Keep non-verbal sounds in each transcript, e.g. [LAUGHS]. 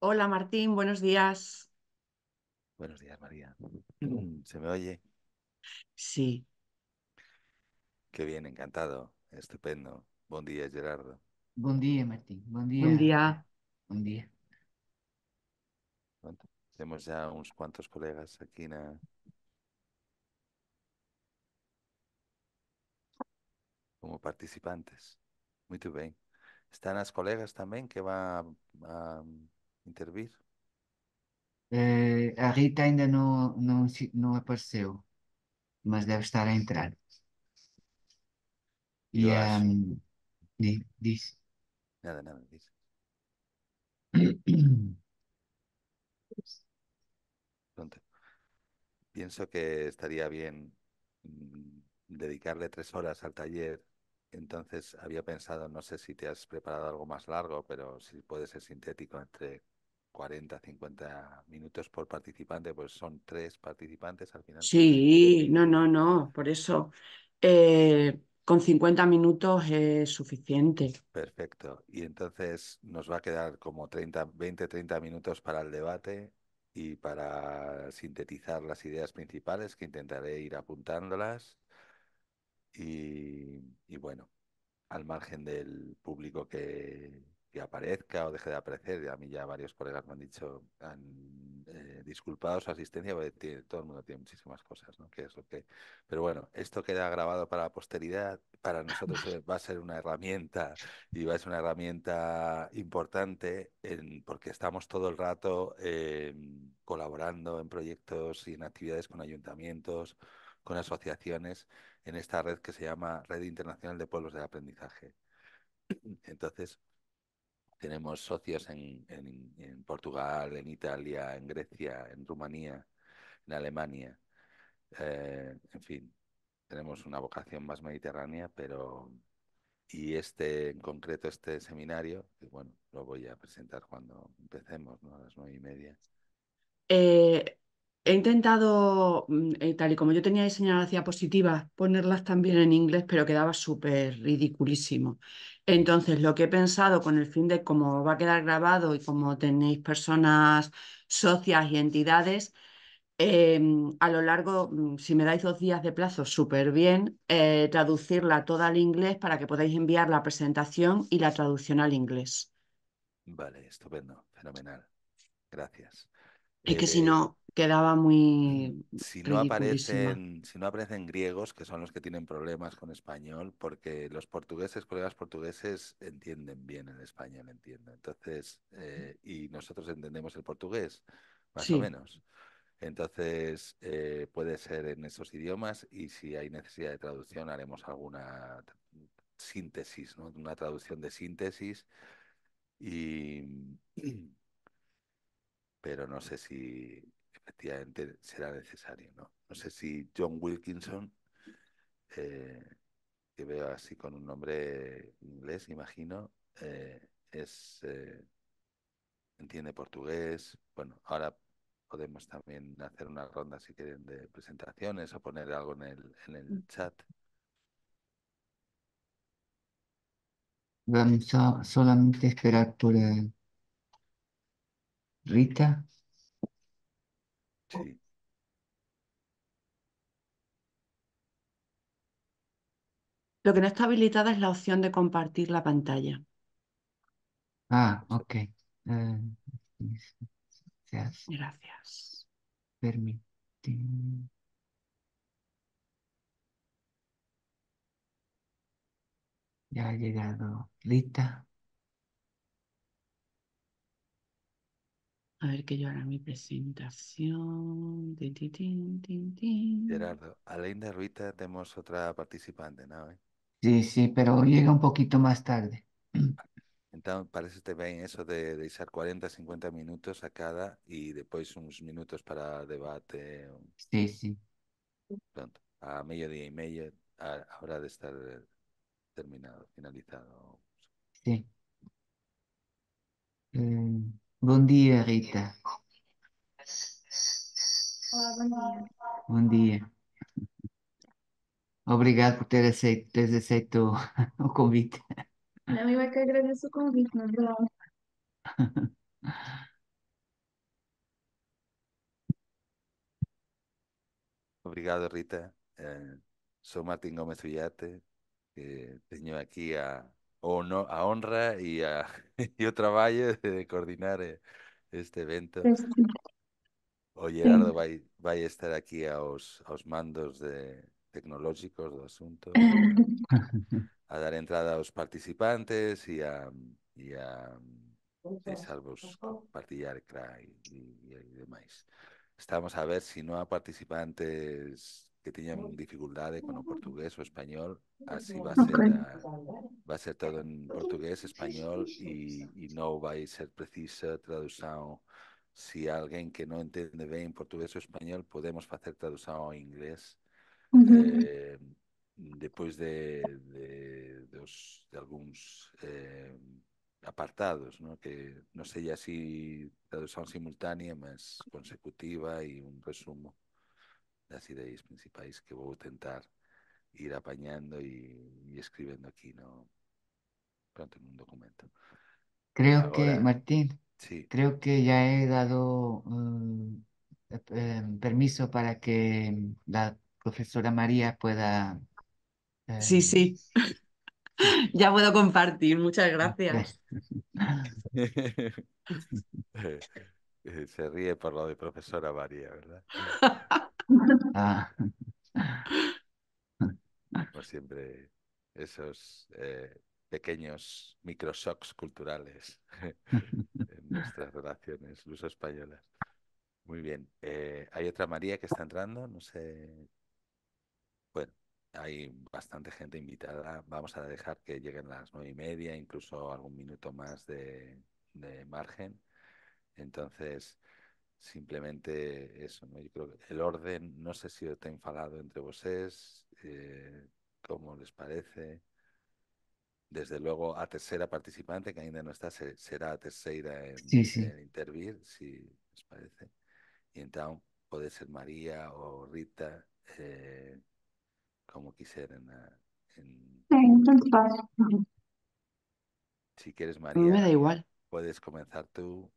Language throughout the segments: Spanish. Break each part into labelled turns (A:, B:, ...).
A: Hola Martín, buenos días. Buenos días, María.
B: [CLEARS THROAT] ¿Se me oye? Sí, Qué bien, encantado. Estupendo. Buen día, Gerardo. Buen día, Martín.
C: Buen día. buen día.
B: Buen día. Tenemos ya unos cuantos colegas aquí como participantes. Muy bien. Están las colegas también que van a intervir.
C: Eh, a Rita ainda não, não, não mas estar a entrar.
B: y Nada, nada. dice. [CLEARS THROAT] Pienso que estaría bien mm, dedicarle tres horas al taller. Entonces había pensado, no sé si te has preparado algo más largo, pero si puede ser sintético entre 40, 50 minutos por participante, pues son tres participantes al final. Sí,
A: no, no, no, por eso. Eh, con 50 minutos es suficiente.
B: Perfecto. Y entonces nos va a quedar como 30, 20, 30 minutos para el debate y para sintetizar las ideas principales que intentaré ir apuntándolas. y bueno, al margen del público que, que aparezca o deje de aparecer. A mí ya varios colegas me han dicho, han eh, disculpado su asistencia, porque todo el mundo tiene muchísimas cosas, ¿no? Que es lo que... Pero bueno, esto queda grabado para la posteridad, para nosotros eh, va a ser una herramienta y va a ser una herramienta importante en, porque estamos todo el rato em, colaborando en proyectos y en actividades con ayuntamientos, con asociaciones, en esta red que se llama Red Internacional de Pueblos de Aprendizaje. Entonces, tenemos socios en, Portugal, en Italia, en Grecia, en Rumanía, en Alemania. Eh, en fin, tenemos una vocación más mediterránea, pero... Y este, en concreto, este seminario, bueno, lo voy a presentar cuando empecemos, ¿no? A las nueve y media.
A: Eh, He intentado, mm, eh, tal y como yo tenía diseñadas hacia positivas, ponerlas también en inglés, pero quedaba súper ridiculísimo. Entonces, lo que he pensado con el fin de cómo va a quedar grabado y como tenéis personas socias y entidades, em, a lo largo, mm, si me dais dos días de plazo, súper bien, eh, traducirla toda al inglés para que podáis enviar la presentación y la traducción al inglés.
B: Vale, estupendo, fenomenal. Gracias. Es que eh, si no,
A: quedaba muy mm, si no aparecen
B: si no aparecen griegos que son los que tienen problemas con español porque los portugueses colegas portugueses entienden bien el español entiendo entonces eh, y nosotros entendemos el portugués
A: más o menos
B: entonces eh, puede ser en esos idiomas y si hay necesidad de traducción haremos alguna síntesis ¿no? una traducción de síntesis y [CLEARS THROAT] pero no sé si efectivamente será necesario. No, no sé si John Wilkinson, eh, que veo así con un nombre inglés, imagino, eh, es eh, entiende portugués. Bueno, ahora podemos también hacer una ronda, si quieren, de presentaciones o poner algo en el, en el mm. chat.
C: Vamos solamente esperar por Rita.
A: Lo que no está habilitada es la opción de compartir la pantalla.
C: Ah, ok. Eh, gracias. Gracias. Ya ha llegado. Lista. A ver que yo hará mi presentación. Gerardo,
B: a Linda Ruita tenemos otra participante, ¿no? ¿Eh?
C: Sí, sí, pero llega un poquito más tarde. Ah,
B: entonces, parece que ven eso de usar 40, 50 minutos a cada y después unos minutos para debate. Um,
C: sí, sí.
B: Pronto, a mediodía y medio habrá de estar eh, terminado, finalizado.
C: Sí. Eh, Bom dia, Rita. Olá, bom dia. Bom dia. Obrigado por ter aceito, aceito [LAUGHS] o, convite. Não, eu é que agradeço o convite, na verdade. [LAUGHS]
B: Obrigado, Rita. Eh, sou Martín Gómez Villate, que tenho aqui a o no, a honra e, a, e [LAUGHS] o traballo de coordinar eh, este evento. O Gerardo vai, vai estar aquí aos, aos mandos de tecnolóxicos do asunto [LAUGHS] a dar entrada aos participantes e a, e a deixarvos compartillar CRA e, e, e demais. Estamos a ver se si non há participantes que tenían dificultades con el portugués o español, así va a ser, va a ser todo en portugués, español y, no va a ser precisa traducción. Si alguien que no entiende bien portugués o español, podemos hacer traducción a inglés. Eh, después de, de, dos, de eh, apartados, ¿no? que ya si así traducción simultánea, más consecutiva y un resumo las ideas principales que voy a intentar ir apañando y escribiendo aquí no pronto en un documento. Creo que,
C: Martín, creo que ya he dado mm, em, permiso para que la profesora María pueda...
A: sí, em, sí. [LAUGHS] ya puedo compartir, muchas ah, gracias.
B: [LAUGHS] Eh, eh, se ríe por lo de profesora María, ¿verdad?
C: [LAUGHS] Ah.
B: [LAUGHS] siempre esos eh, pequeños micro-shocks culturales [LAUGHS] en nuestras relaciones luso-españolas. Muy bien. Eh, hay otra María que está entrando, no sé. Bueno, hay bastante gente invitada. Vamos a dejar que lleguen las nueve y media, incluso algún minuto más de margen. Entonces, simplemente eso, ¿no? Yo creo que el orden, no sé si está enfadado entre vosotros, eh, cómo les parece. Desde luego, a tercera participante, que ainda no está, será a tercera en, intervir, si les parece. y entonces puede ser María o Rita, eh, como quisieran ah, Si quieres, María, me da igual. puedes comenzar tú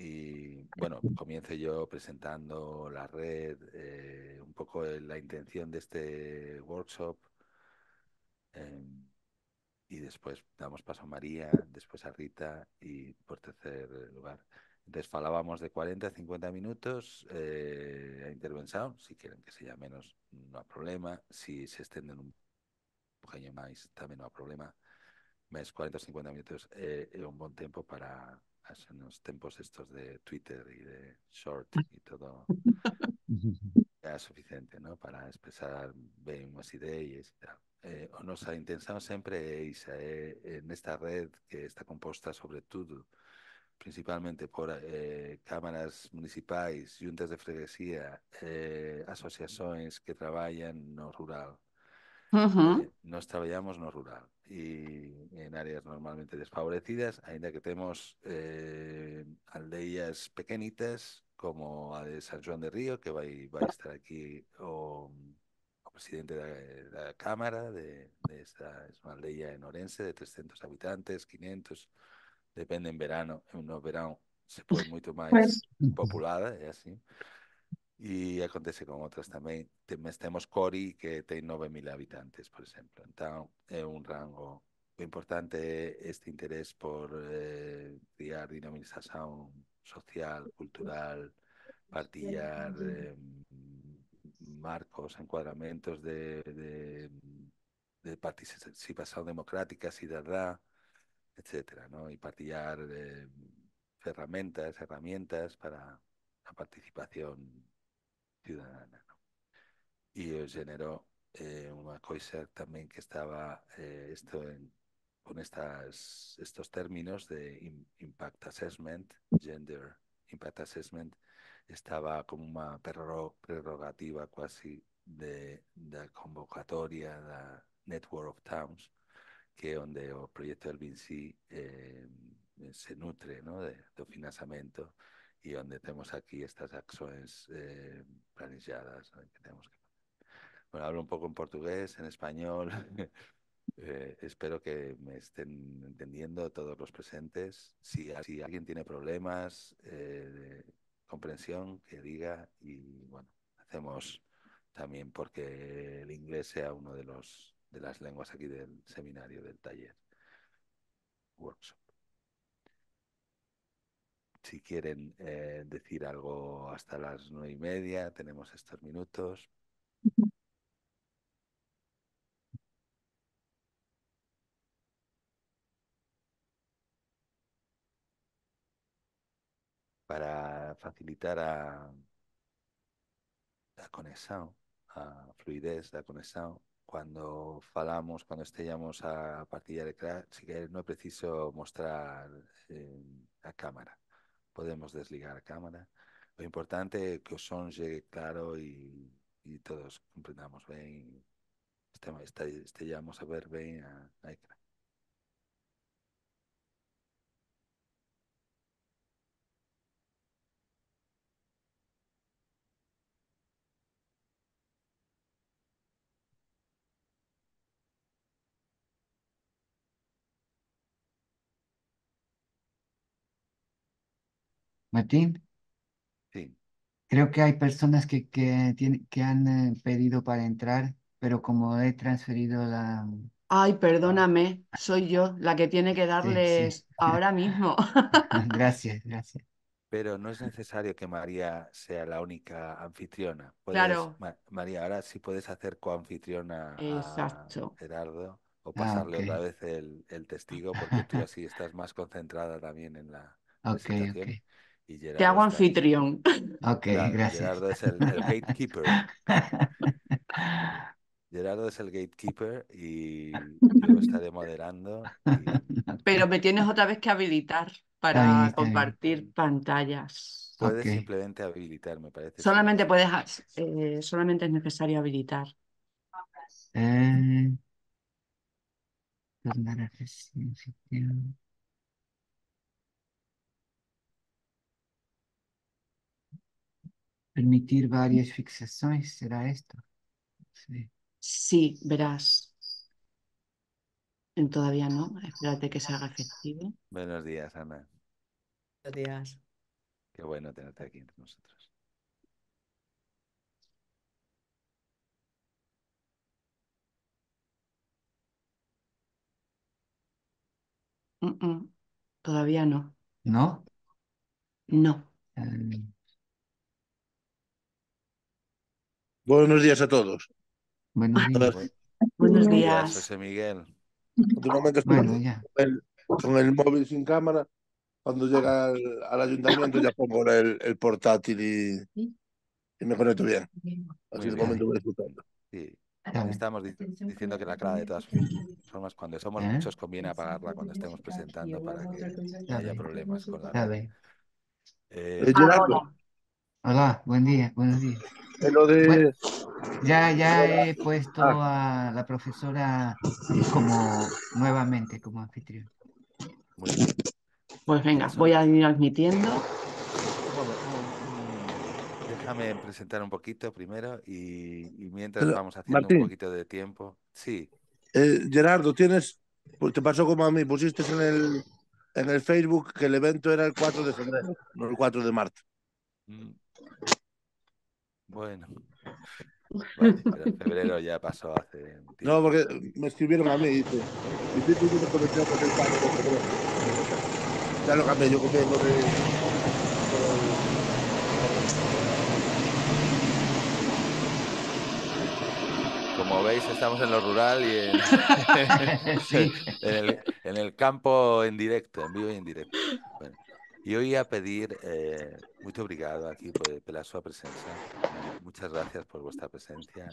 B: y bueno, comience yo presentando la red, eh, un poco la intención de este workshop. Em, y después damos paso a María, después a Rita y por tercer lugar. Entonces de 40 a 50 minutos eh, a intervención. Si quieren que sea menos, no hay problema. Si se extienden un poquito más, también no hay problema. Más 40 o 50 minutos eh, es un buen tiempo para xa nos tempos estos de Twitter e de Short mm. y todo é [LAUGHS] suficiente ¿no? para expresar ben as ideas e tal. Eh, o nosa intención sempre é isa, eh, é, é nesta red que está composta sobre todo principalmente por eh, cámaras municipais, juntas de freguesía, eh, asociacións que traballan no rural. Uh -huh. eh, nos traballamos no rural. y en áreas normalmente desfavorecidas, ainda que temos eh, aldeas pequeñitas como a de San Juan de Río, que va a estar aquí o, presidente de la Cámara de, esta, es aldeia en Orense de 300 habitantes, 500, depende en verano, En no verano se puede [LAUGHS] mucho más populada, y así. Y acontece con otras también, tenemos Cori, que tiene 9.000 habitantes, por ejemplo. Entonces, es un rango muy importante este interés por eh, dinamización social, cultural, partillar em, marcos, encuadramentos de, de, de participación democrática, cidadá, etc. ¿no? Y partillar eh, herramientas para la participación ciudadana. Y generó eh, una cosa también que estaba eh, esto en, con estas, estos términos de impact assessment, gender impact assessment, estaba como una prerrogativa casi de, la convocatoria de Network of Towns, que es donde el proyecto del Vinci eh, se nutre ¿no? de, financiamiento y donde tenemos aquí estas acciones eh, que tenemos que Bueno, hablo un poco en portugués, en español. [LAUGHS] Eh, espero que me estén entendiendo todos los presentes. Si, alguien tiene problemas eh, de comprensión, que diga y bueno, hacemos también porque el inglés sea uno de los de las lenguas aquí del seminario, del taller, workshop. Si quieren eh, decir algo hasta las nueve y media, tenemos estos minutos. Para facilitar a la conexión, a fluidez la conexión, cuando falamos, cuando estemos a partir de clase, si no es preciso mostrar eh, la cámara podemos desligar cámara. Lo importante es que el son llegue claro y todos comprendamos bien. estamos, estallamos este, a ver bien a, Martín. Creo que
C: hay personas que, que, que han eh, pedido para entrar, pero como he transferido
B: la...
A: Ay, perdóname, ah. soy yo la que tiene que darles ahora mismo. [LAUGHS]
C: Gracias,
B: gracias. Pero no es necesario que María sea la única anfitriona. Claro, María, ahora sí puedes hacer coanfitriona a Gerardo o ah, pasarle otra vez el, testigo porque tú así estás más concentrada también en la te hago anfitrión.
C: gracias. Gerardo es el,
B: gatekeeper.
A: [LAUGHS]
B: Gerardo es el gatekeeper y lo [LAUGHS] estaré moderando.
A: Pero me tienes otra vez que habilitar para compartir pantallas. Puedes
B: simplemente habilitar, me parece.
A: Solamente puedes, eh, solamente es necesario habilitar.
C: Eh... Permitir varias fixaciones, ¿será esto? Sí.
A: verás. Todavía no, espérate que se haga efectivo.
B: Buenos días, Ana. Buenos días. Qué bueno tenerte aquí entre nosotros.
A: Mm, mm, todavía no. ¿No? No.
B: Eh, Buenos días a todos. Buenos días. Buenos, días. José Miguel. momento con, el, móvil sin cámara. Cuando llega al, ayuntamiento ya pongo el, portátil y, me conecto bien. Así es momento disfrutando. Estamos diciendo que la clave de todas formas, cuando somos ¿Eh? muchos, conviene apagarla cuando estemos presentando para que no haya problemas con eh, eh, Gerardo,
C: ah, Hola, buen día, buenos días. ya, ya he puesto ah. a la profesora como nuevamente como anfitrión.
A: Pues venga, voy a ir admitiendo.
B: Déjame presentar un poquito primero y, mientras vamos haciendo un poquito de tiempo. Sí. Eh, Gerardo, tienes, pues, te pasó como a mí, pusiste en el, en el Facebook que el evento era el 4 de febrero, no el 4 de marzo. Mm. Bueno. [LAUGHS] febrero ya pasó hace. Tiempo. No, porque me escribieron a mí y dice: ¿Y tú tienes conexión con el padre? Ya lo cambié, yo compré lo de. como veis, estamos en lo rural y en, sí. [LAUGHS] [LAUGHS] en, el, campo en directo, en vivo y en directo. Bueno, y hoy a pedir, eh, muy obrigado aquí por, la suya presencia. Muchas gracias por vuestra presencia.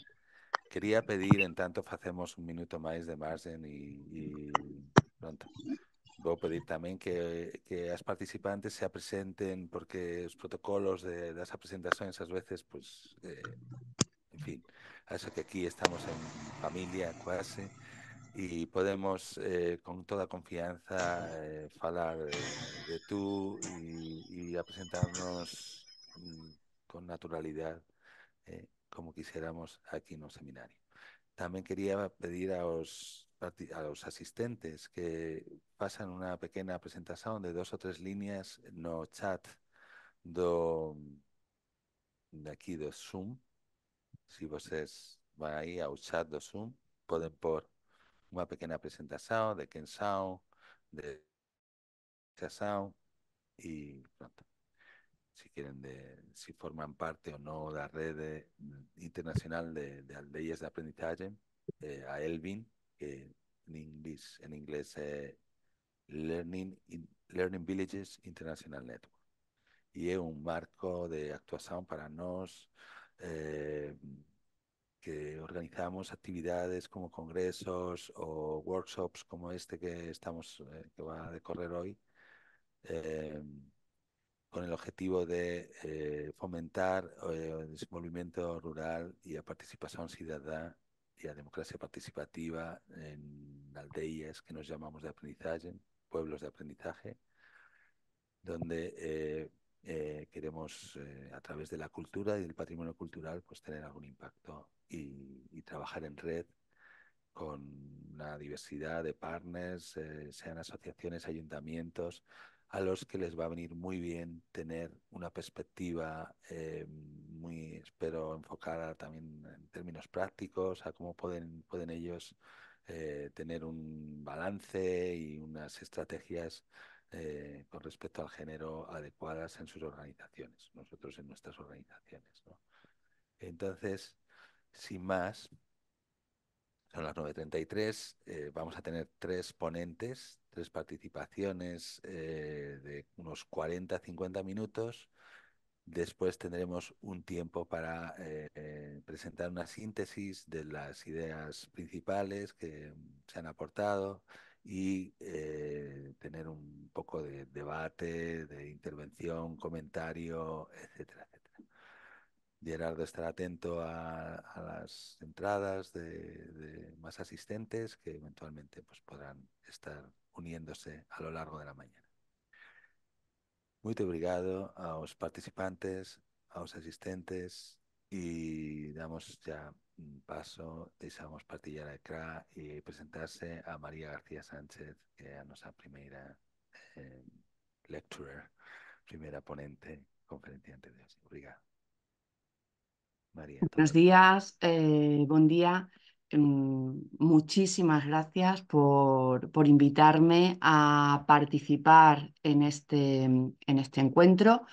B: Quería pedir, en tanto hacemos un minuto más de margen y y pronto, a pedir también que, que participantes se presenten porque los protocolos de, las presentaciones a veces, pues, eh, en fin, eso que aquí estamos en familia clase y podemos eh, con toda confianza eh, hablar de tú y presentarnos apresentarnos mm, con naturalidad eh, como quisiéramos aquí en un seminario. también quería pedir a los asistentes que pasan una pequeña presentación de dos o tres líneas no chat de aquí de Zoom. Si vosotros van a un chat de Zoom, pueden por una pequeña presentación de quién de qué y pronto si quieren, de si forman parte o no de la red internacional de, aldeas de aprendizaje, eh, a Elvin, que en inglés, en inglés eh, Learning, in, Learning Villages International Network. Y es un marco de actuación para nos eh, que organizamos actividades como congresos o workshops como este que estamos que va a decorrer hoy con el objetivo de eh, fomentar eh, el desenvolvimiento rural y la participación ciudadana y la democracia participativa en aldeas que nos llamamos de aprendizaje, pueblos de aprendizaje, donde eh, queremos, a través de la cultura y del patrimonio cultural, pues tener algún impacto y, y trabajar en red con una diversidad de partners, sean asociaciones, ayuntamientos, a los que les va a venir muy bien tener una perspectiva eh, muy, espero, enfocada también en términos prácticos, a cómo pueden, pueden ellos eh, tener un balance y unas estrategias eh, con respecto al género adecuadas en sus organizaciones, nosotros en nuestras organizaciones. Entonces, sin más, son las 9.33, vamos a tener tres ponentes tres participaciones eh, de unos 40, 50 minutos. Después tendremos un tiempo para eh, eh, presentar una síntesis de las ideas principales que se han aportado y tener un poco de debate, de intervención, comentario, etcétera, Gerardo estará atento a, las entradas de, más asistentes que eventualmente pues, podrán estar uniéndose a lo largo de la mañana. Muito obrigado los participantes, a los asistentes y damos ya un paso, deixamos partillar a y y presentarse a María García Sánchez, que es nuestra primera em, lecturer, primera ponente, conferenciante de hoxe.
A: María. Buenos días, eh, buen día. Mm, muchísimas gracias por, invitarme a participar en este, en este encuentro.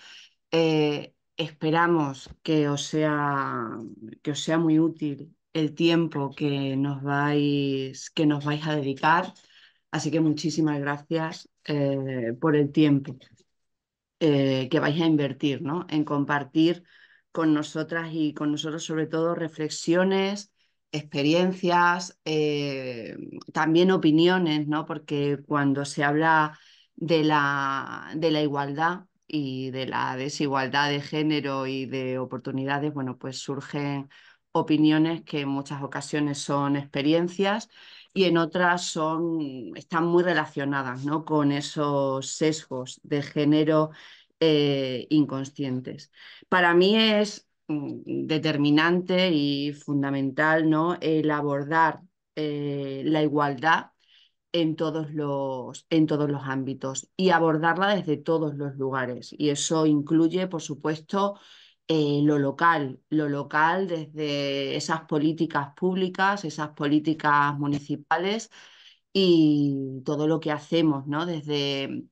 A: Eh, esperamos que os, sea, que sea muy útil el tiempo que nos vais, que nos vais a dedicar. Así que muchísimas gracias eh, por el tiempo eh, que vais a invertir en compartir con nosotras y con nosotros sobre todo reflexiones, experiencias, eh, también opiniones, ¿no? Porque cuando se habla de la, de la igualdad y de la desigualdad de género y de oportunidades, bueno, pues surgen opiniones que en muchas ocasiones son experiencias y en otras son, están muy relacionadas ¿no? con esos sesgos de género eh, inconscientes. Para mí es Mm, determinante y fundamental ¿no? el abordar eh, la igualdad en todos, los, en todos los ámbitos y abordarla desde todos los lugares. Y eso incluye, por supuesto, eh, lo local, lo local desde esas políticas públicas, esas políticas municipales y todo lo que hacemos ¿no? desde,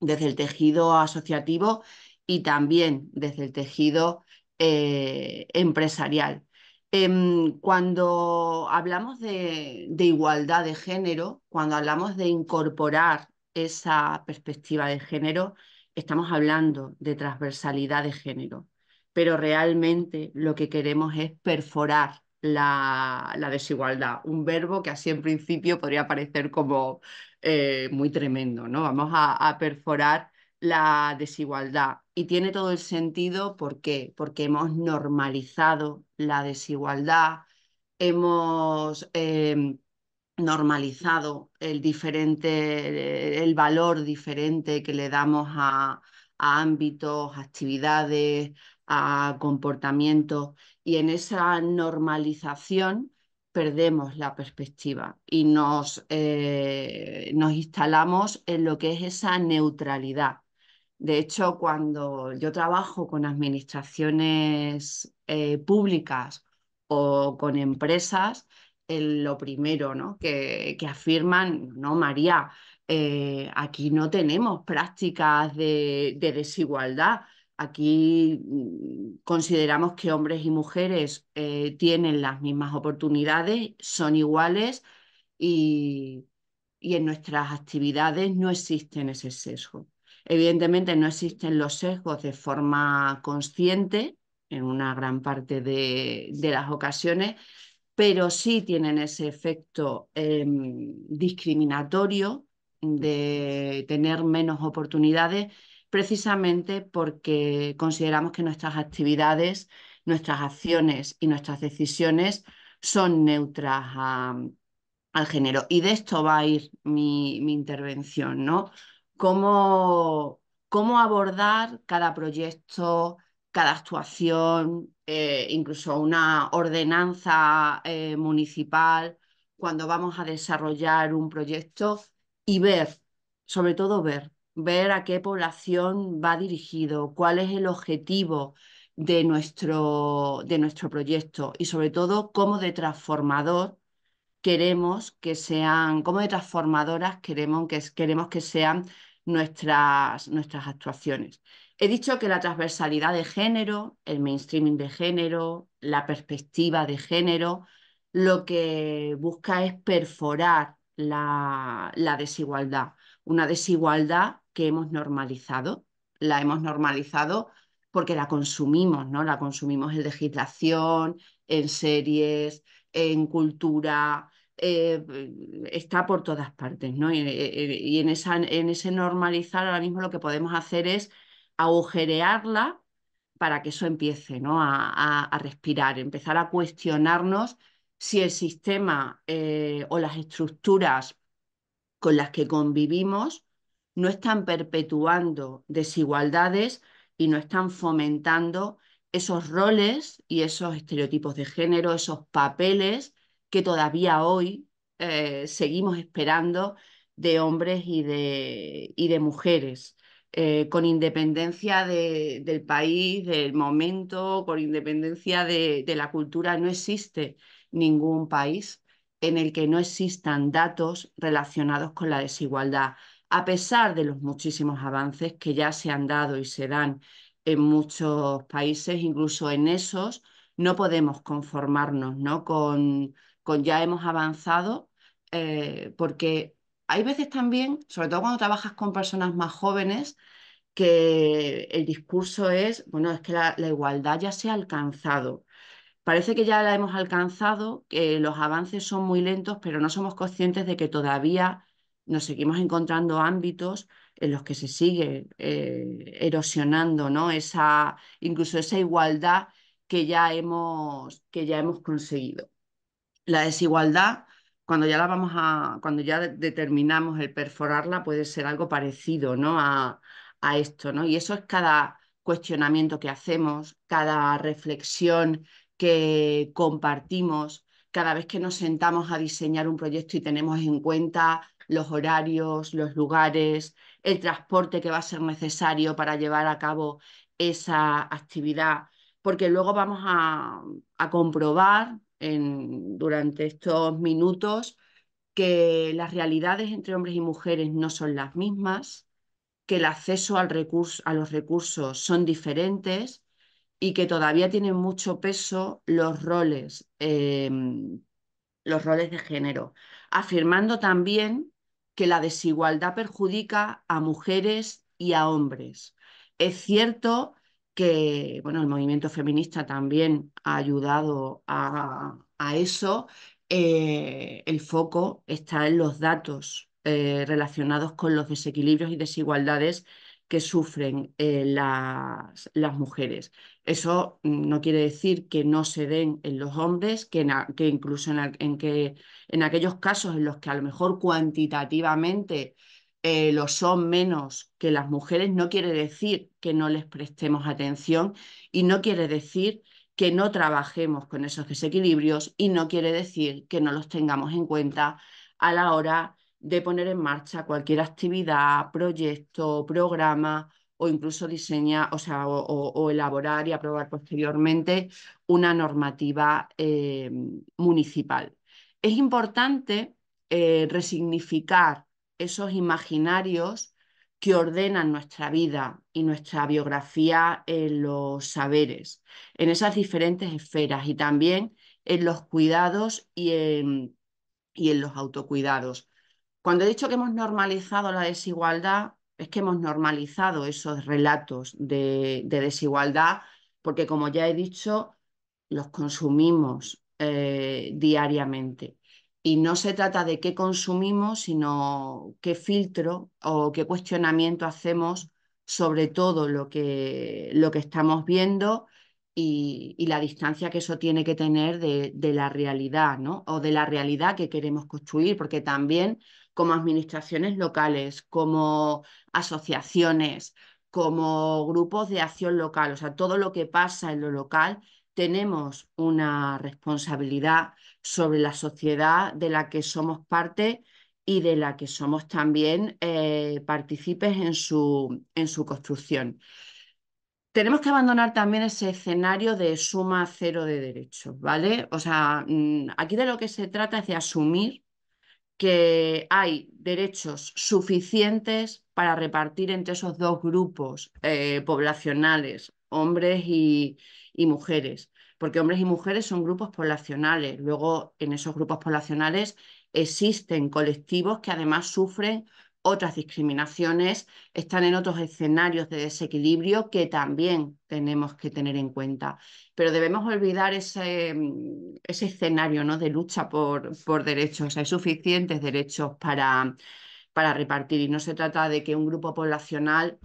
A: desde el tejido asociativo y también desde el tejido eh, empresarial. Em, cuando hablamos de, igualdad de género, cuando hablamos de incorporar esa perspectiva de género, estamos hablando de transversalidad de género, pero realmente lo que queremos es perforar la, desigualdad, un verbo que así en principio podría parecer como eh, muy tremendo, ¿no? Vamos a, a perforar la desigualdad. Y tiene todo el sentido, ¿por Porque hemos normalizado la desigualdad, hemos em, normalizado el, diferente, el valor diferente que le damos a, ámbitos, actividades, a comportamientos. Y en esa normalización perdemos la perspectiva y nos, eh, nos instalamos en lo que es esa neutralidad. De hecho, cuando yo trabajo con administraciones eh, públicas o con empresas, lo primero ¿no? que, afirman, no, María, eh, aquí no tenemos prácticas de, desigualdad. Aquí mm, consideramos que hombres y mujeres eh, tienen las mismas oportunidades, son iguales y, y en nuestras actividades no existen ese sesgo. Evidentemente no existen los sesgos de forma consciente en una gran parte de, las ocasiones, pero sí tienen ese efecto em, discriminatorio de tener menos oportunidades precisamente porque consideramos que nuestras actividades, nuestras acciones y nuestras decisiones son neutras al género. Y de esto va a ir mi, mi intervención, ¿no? cómo, abordar cada proyecto, cada actuación, eh, incluso una ordenanza eh, municipal, cuando vamos a desarrollar un proyecto y ver, sobre todo ver, ver a qué población va dirigido, cuál es el objetivo de nuestro, de nuestro proyecto y sobre todo cómo de transformador queremos que sean, cómo de transformadoras queremos que, queremos que sean nuestras, nuestras actuaciones. He dicho que la transversalidad de género, el mainstreaming de género, la perspectiva de género, lo que busca es perforar la, la desigualdad, una desigualdad que hemos normalizado, la hemos normalizado porque la consumimos, ¿no? La consumimos en legislación, en series, en cultura, eh, mm, está por todas partes, ¿no? Y, eh, en, ese normalizar ahora mismo lo que podemos hacer es agujerearla para que eso empiece ¿no? a, respirar, empezar a cuestionarnos si el sistema eh, o las estructuras con las que convivimos no están perpetuando desigualdades y no están fomentando esos roles y esos estereotipos de género, esos papeles que todavía hoy eh, seguimos esperando de hombres y de, y de mujeres, eh, con independencia del país, del momento, con independencia de, la cultura. No existe ningún país en el que no existan datos relacionados con la desigualdad, a pesar de los muchísimos avances que ya se han dado y se dan en muchos países, incluso en esos, no podemos conformarnos ¿no? Con, con ya hemos avanzado, eh, porque hay veces también, sobre todo cuando trabajas con personas más jóvenes, que el discurso es, bueno, es que la, igualdad ya se ha alcanzado. Parece que ya la hemos alcanzado, que los avances son muy lentos, pero no somos conscientes de que todavía nos seguimos encontrando ámbitos en los que se sigue eh, erosionando ¿no? esa, incluso esa igualdad que ya hemos, que ya hemos conseguido. La desigualdad, cuando ya la vamos a, cuando ya determinamos el perforarla, puede ser algo parecido ¿no? a, esto, ¿no? Y eso es cada cuestionamiento que hacemos, cada reflexión que compartimos, cada vez que nos sentamos a diseñar un proyecto y tenemos en cuenta los horarios, los lugares, el transporte que va a ser necesario para llevar a cabo esa actividad, porque luego vamos a, a comprobar durante estos minutos que las realidades entre hombres y mujeres no son las mismas, que el acceso al recurso, a los recursos son diferentes y que todavía tienen mucho peso los roles, em, los roles de género, afirmando también que la desigualdad perjudica a mujeres y a hombres. Es cierto que bueno, el movimiento feminista también ha ayudado a, eso. Eh, el foco está en los datos eh, relacionados con los desequilibrios y desigualdades que sufren eh, las, mujeres. Eso mm, no quiere decir que no se den en los hombres, que, incluso en, que, en aquellos casos en los que a lo mejor cuantitativamente eh, lo son menos que las mujeres, no quiere decir que no les prestemos atención y no quiere decir que no trabajemos con esos desequilibrios y no quiere decir que no los tengamos en cuenta a la hora de poner en marcha cualquier actividad, proyecto, programa o incluso diseñar, o sea, o, elaborar y aprobar posteriormente una normativa eh, municipal. Es importante eh, resignificar esos imaginarios que ordenan nuestra vida y nuestra biografía en los saberes, en esas diferentes esferas y también en los cuidados y en, y en los autocuidados. Cuando he dicho que hemos normalizado la desigualdad, es que hemos normalizado esos relatos de, desigualdad, porque como ya he dicho, los consumimos eh, diariamente. Y no se trata de qué consumimos, sino qué filtro o qué cuestionamiento hacemos sobre todo lo que, lo que estamos viendo y, la distancia que eso tiene que tener de, de la realidad, ¿no? O de la realidad que queremos construir, porque también como administraciones locales, como asociaciones, como grupos de acción local, o sea, todo lo que pasa en lo local tenemos una responsabilidad sobre la sociedad de la que somos parte y de la que somos también eh, partícipes en su, en su construcción. Tenemos que abandonar también ese escenario de suma cero de derechos, ¿vale? O sea, mm, aquí de lo que se trata es de asumir que hay derechos suficientes para repartir entre esos dos grupos eh, poblacionales, hombres y, y mujeres, porque hombres y mujeres son grupos poblacionales. Luego, en esos grupos poblacionales existen colectivos que además sufren otras discriminaciones, están en otros escenarios de desequilibrio que también tenemos que tener en cuenta. Pero debemos olvidar ese, escenario ¿no? de lucha por, derechos. Hay suficientes derechos para, para repartir y no se trata de que un grupo poblacional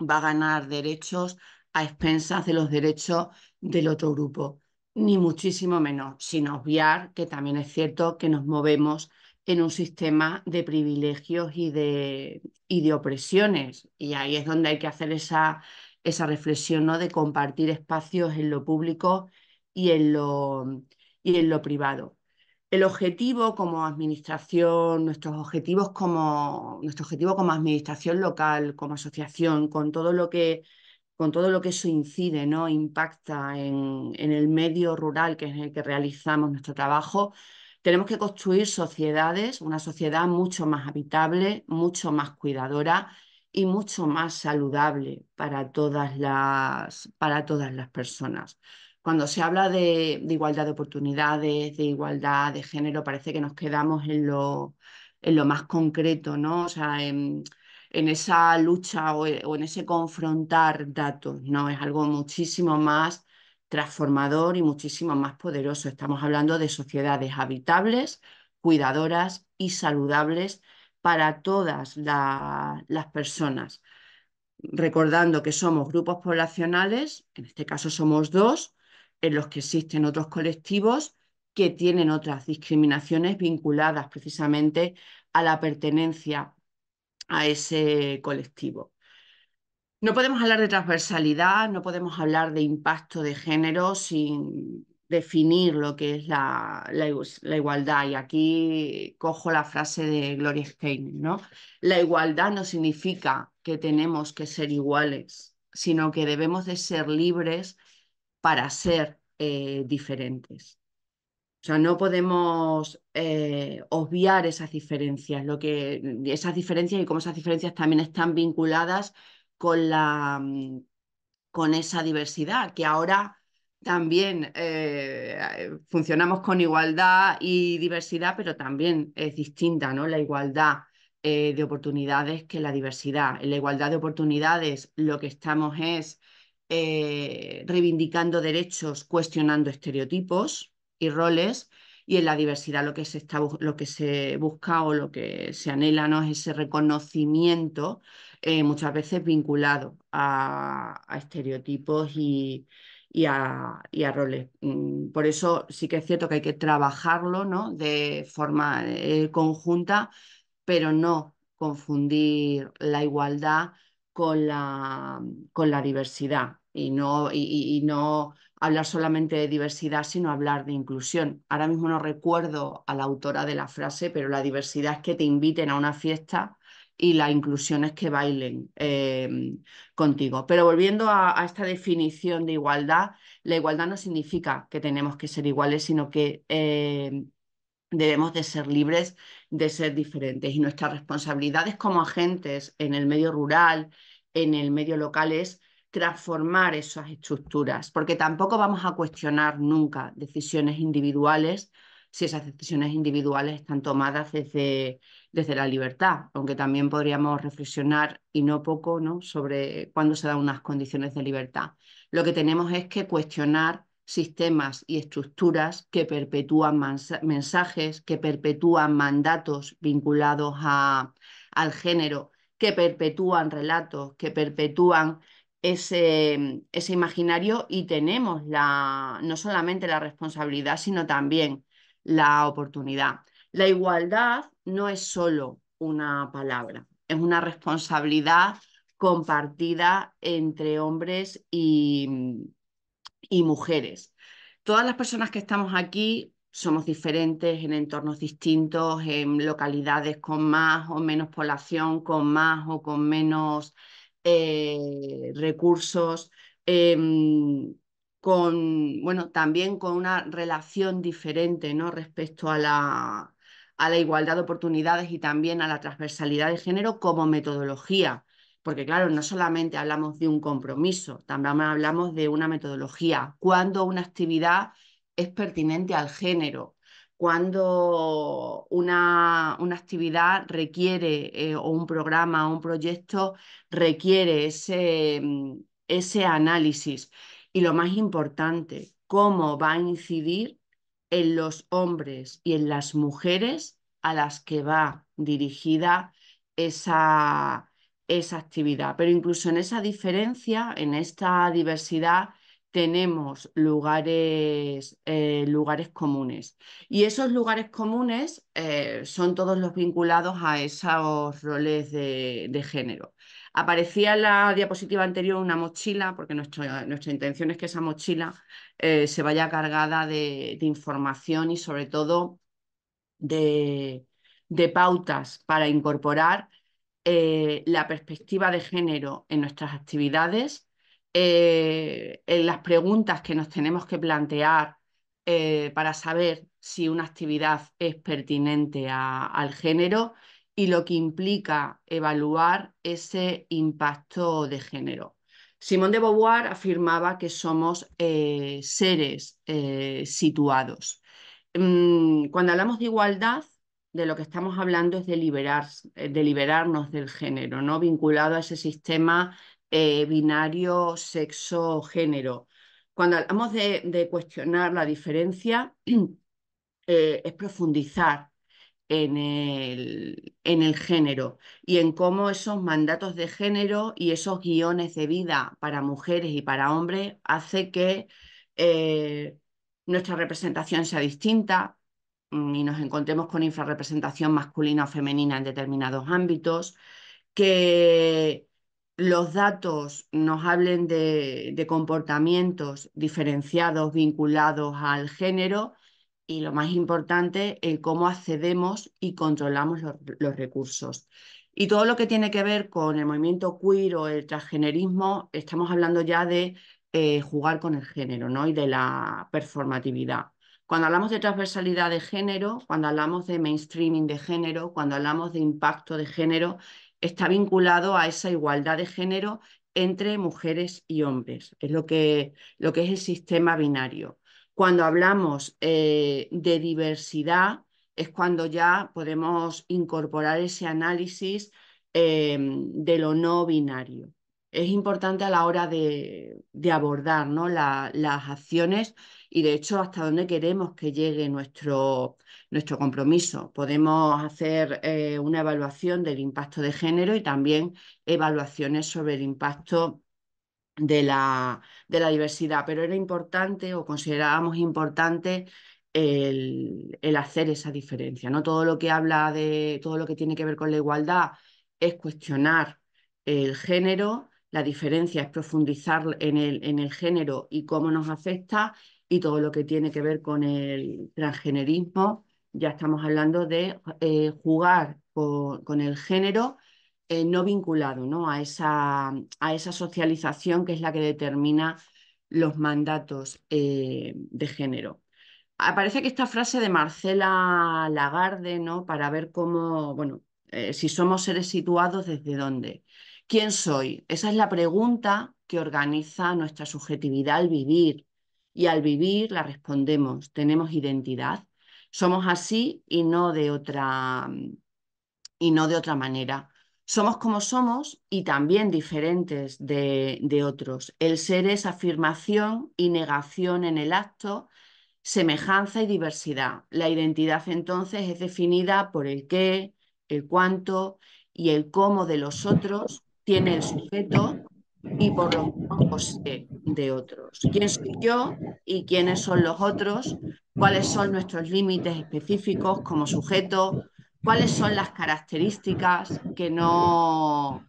A: va a ganar derechos a expensas de los derechos del otro grupo, ni muchísimo menos, sin obviar que también es cierto que nos movemos en un sistema de privilegios y de, opresiones. Y ahí es donde hay que hacer esa, esa reflexión ¿no? de compartir espacios en lo público y en lo, y en lo privado. El objetivo como administración, nuestros objetivos como, nuestro objetivo como administración local, como asociación, con todo lo que con todo lo que eso incide, ¿no? impacta en, el medio rural que es el que realizamos nuestro trabajo, tenemos que construir sociedades, una sociedad mucho más habitable, mucho más cuidadora y mucho más saludable para todas las, para todas las personas. Cuando se habla de, igualdad de oportunidades, de igualdad de género, parece que nos quedamos en lo, en lo más concreto, ¿no? O sea, en, en esa lucha e, o, en ese confrontar datos, ¿no? Es algo muchísimo más transformador y muchísimo más poderoso. Estamos hablando de sociedades habitables, cuidadoras y saludables para todas las personas. Recordando que somos grupos poblacionales, en este caso somos dos, en los que existen otros colectivos que tienen otras discriminaciones vinculadas precisamente a la pertenencia a ese colectivo. No podemos hablar de transversalidad, no podemos hablar de impacto de género sin definir lo que es la, igualdad. Y aquí cojo la frase de Gloria Steinem, ¿no? La igualdad no significa que tenemos que ser iguales, sino que debemos de ser libres para ser eh, diferentes. O sea, no podemos eh, obviar esas diferencias, esas diferencias y cómo esas diferencias también están vinculadas con, mm, esa diversidad, que ahora también eh, funcionamos con igualdad y diversidad, pero también es distinta ¿no? la igualdad eh, de oportunidades que la diversidad. En la igualdad de oportunidades lo que estamos es reivindicando derechos, cuestionando estereotipos y roles y en la diversidad lo que se, está, lo que se busca o lo que se anhela ¿no? es ese reconocimiento eh, muchas veces vinculado a, estereotipos y, y a, roles. Mm, por eso sí que es cierto que hay que trabajarlo ¿no? de forma eh, conjunta, pero no confundir la igualdad con la, con la diversidad y no, y no hablar solamente de diversidad, sino hablar de inclusión. Ahora mismo no recuerdo a la autora de la frase, pero la diversidad es que te inviten a una fiesta y la inclusión es que bailen em, contigo. Pero volviendo a, esta definición de igualdad, la igualdad no significa que tenemos que ser iguales, sino que em, debemos de ser libres de ser diferentes. Y nuestras responsabilidades como agentes en el medio rural, en el medio local es transformar esas estructuras, porque tampoco vamos a cuestionar nunca decisiones individuales si esas decisiones individuales están tomadas desde, desde la libertad, aunque también podríamos reflexionar, y no poco, ¿no? sobre cuándo se dan unas condiciones de libertad. Lo que tenemos es que cuestionar sistemas y estructuras que perpetúan mensajes, que perpetúan mandatos vinculados a, al género, que perpetúan relatos, que perpetúan ese, ese imaginario y tenemos la, no solamente la responsabilidad, sino también la oportunidad. La igualdad no es solo una palabra, es una responsabilidad compartida entre hombres y, y mujeres. Todas las personas que estamos aquí somos diferentes en entornos distintos, en localidades con más o menos población, con más o con menos eh, recursos, em, con, bueno, también con una relación diferente ¿no? respecto a la, a la igualdad de oportunidades y también a la transversalidad de género como metodología. Porque claro, no solamente hablamos de un compromiso, también hablamos de una metodología, cuando una actividad es pertinente al género, cuando una, actividad requiere eh, o un programa o un proyecto requiere mm, ese, análisis. Y lo más importante, cómo va a incidir en los hombres y en las mujeres a las que va dirigida esa actividad. Pero incluso en esa diferencia, en esta diversidad, tenemos lugares, eh, lugares comunes. Y esos lugares comunes eh, son todos los vinculados a esos roles de, género. Aparecía en la diapositiva anterior una mochila, porque nuestra intención es que esa mochila eh, se vaya cargada de, información y sobre todo de pautas para incorporar la perspectiva de género en nuestras actividades eh, en las preguntas que nos tenemos que plantear eh, para saber si una actividad es pertinente al género y lo que implica evaluar ese impacto de género. Simón de Beauvoir afirmaba que somos eh, seres situados. Mm, cuando hablamos de igualdad, de lo que estamos hablando es de, de liberarnos del género, ¿no? vinculado a ese sistema eh, binario sexo-género. Cuando hablamos de, cuestionar la diferencia, [CLEARS THROAT] eh, es profundizar en el, en el género y en cómo esos mandatos de género y esos guiones de vida para mujeres y para hombres hace que eh, nuestra representación sea distinta y nos encontremos con infrarrepresentación masculina o femenina en determinados ámbitos, que los datos nos hablen de, comportamientos diferenciados vinculados al género y lo más importante, el cómo accedemos y controlamos los, recursos. Y todo lo que tiene que ver con el movimiento queer o el transgenerismo, estamos hablando ya de eh, jugar con el género ¿no? y de la performatividad. Cuando hablamos de transversalidad de género, cuando hablamos de mainstreaming de género, cuando hablamos de impacto de género, está vinculado a esa igualdad de género entre mujeres y hombres. Es lo que, lo que es el sistema binario. Cuando hablamos eh, de diversidad, es cuando ya podemos incorporar ese análisis eh, de lo no binario. Es importante a la hora de, abordar ¿no? las acciones y de hecho hasta dónde queremos que llegue nuestro, nuestro compromiso. Podemos hacer eh, una evaluación del impacto de género y también evaluaciones sobre el impacto de la, de la diversidad, pero era importante o considerábamos importante el, hacer esa diferencia. ¿no? Todo lo que habla de todo lo que tiene que ver con la igualdad es cuestionar el género, la diferencia es profundizar en el, en el género y cómo nos afecta, y todo lo que tiene que ver con el transgenerismo, ya estamos hablando de eh, jugar con, el género eh, no vinculado ¿no? A, esa, a esa socialización que es la que determina los mandatos eh, de género. Aparece ah, que esta frase de Marcela Lagarde, ¿no? para ver cómo, bueno, si somos seres situados, ¿desde dónde? ¿Quién soy? Esa es la pregunta que organiza nuestra subjetividad al vivir, y al vivir la respondemos, tenemos identidad. Somos así y no de otra mm, y no de otra manera. Somos como somos y también diferentes de, de otros. El ser es afirmación y negación en el acto, semejanza y diversidad. La identidad entonces es definida por el qué, el cuánto y el cómo de los otros, tiene el sujeto y por lo ojos posee de, otros. ¿Quién soy yo y quiénes son los otros? ¿Cuáles son nuestros límites específicos como sujeto? ¿Cuáles son las características que no,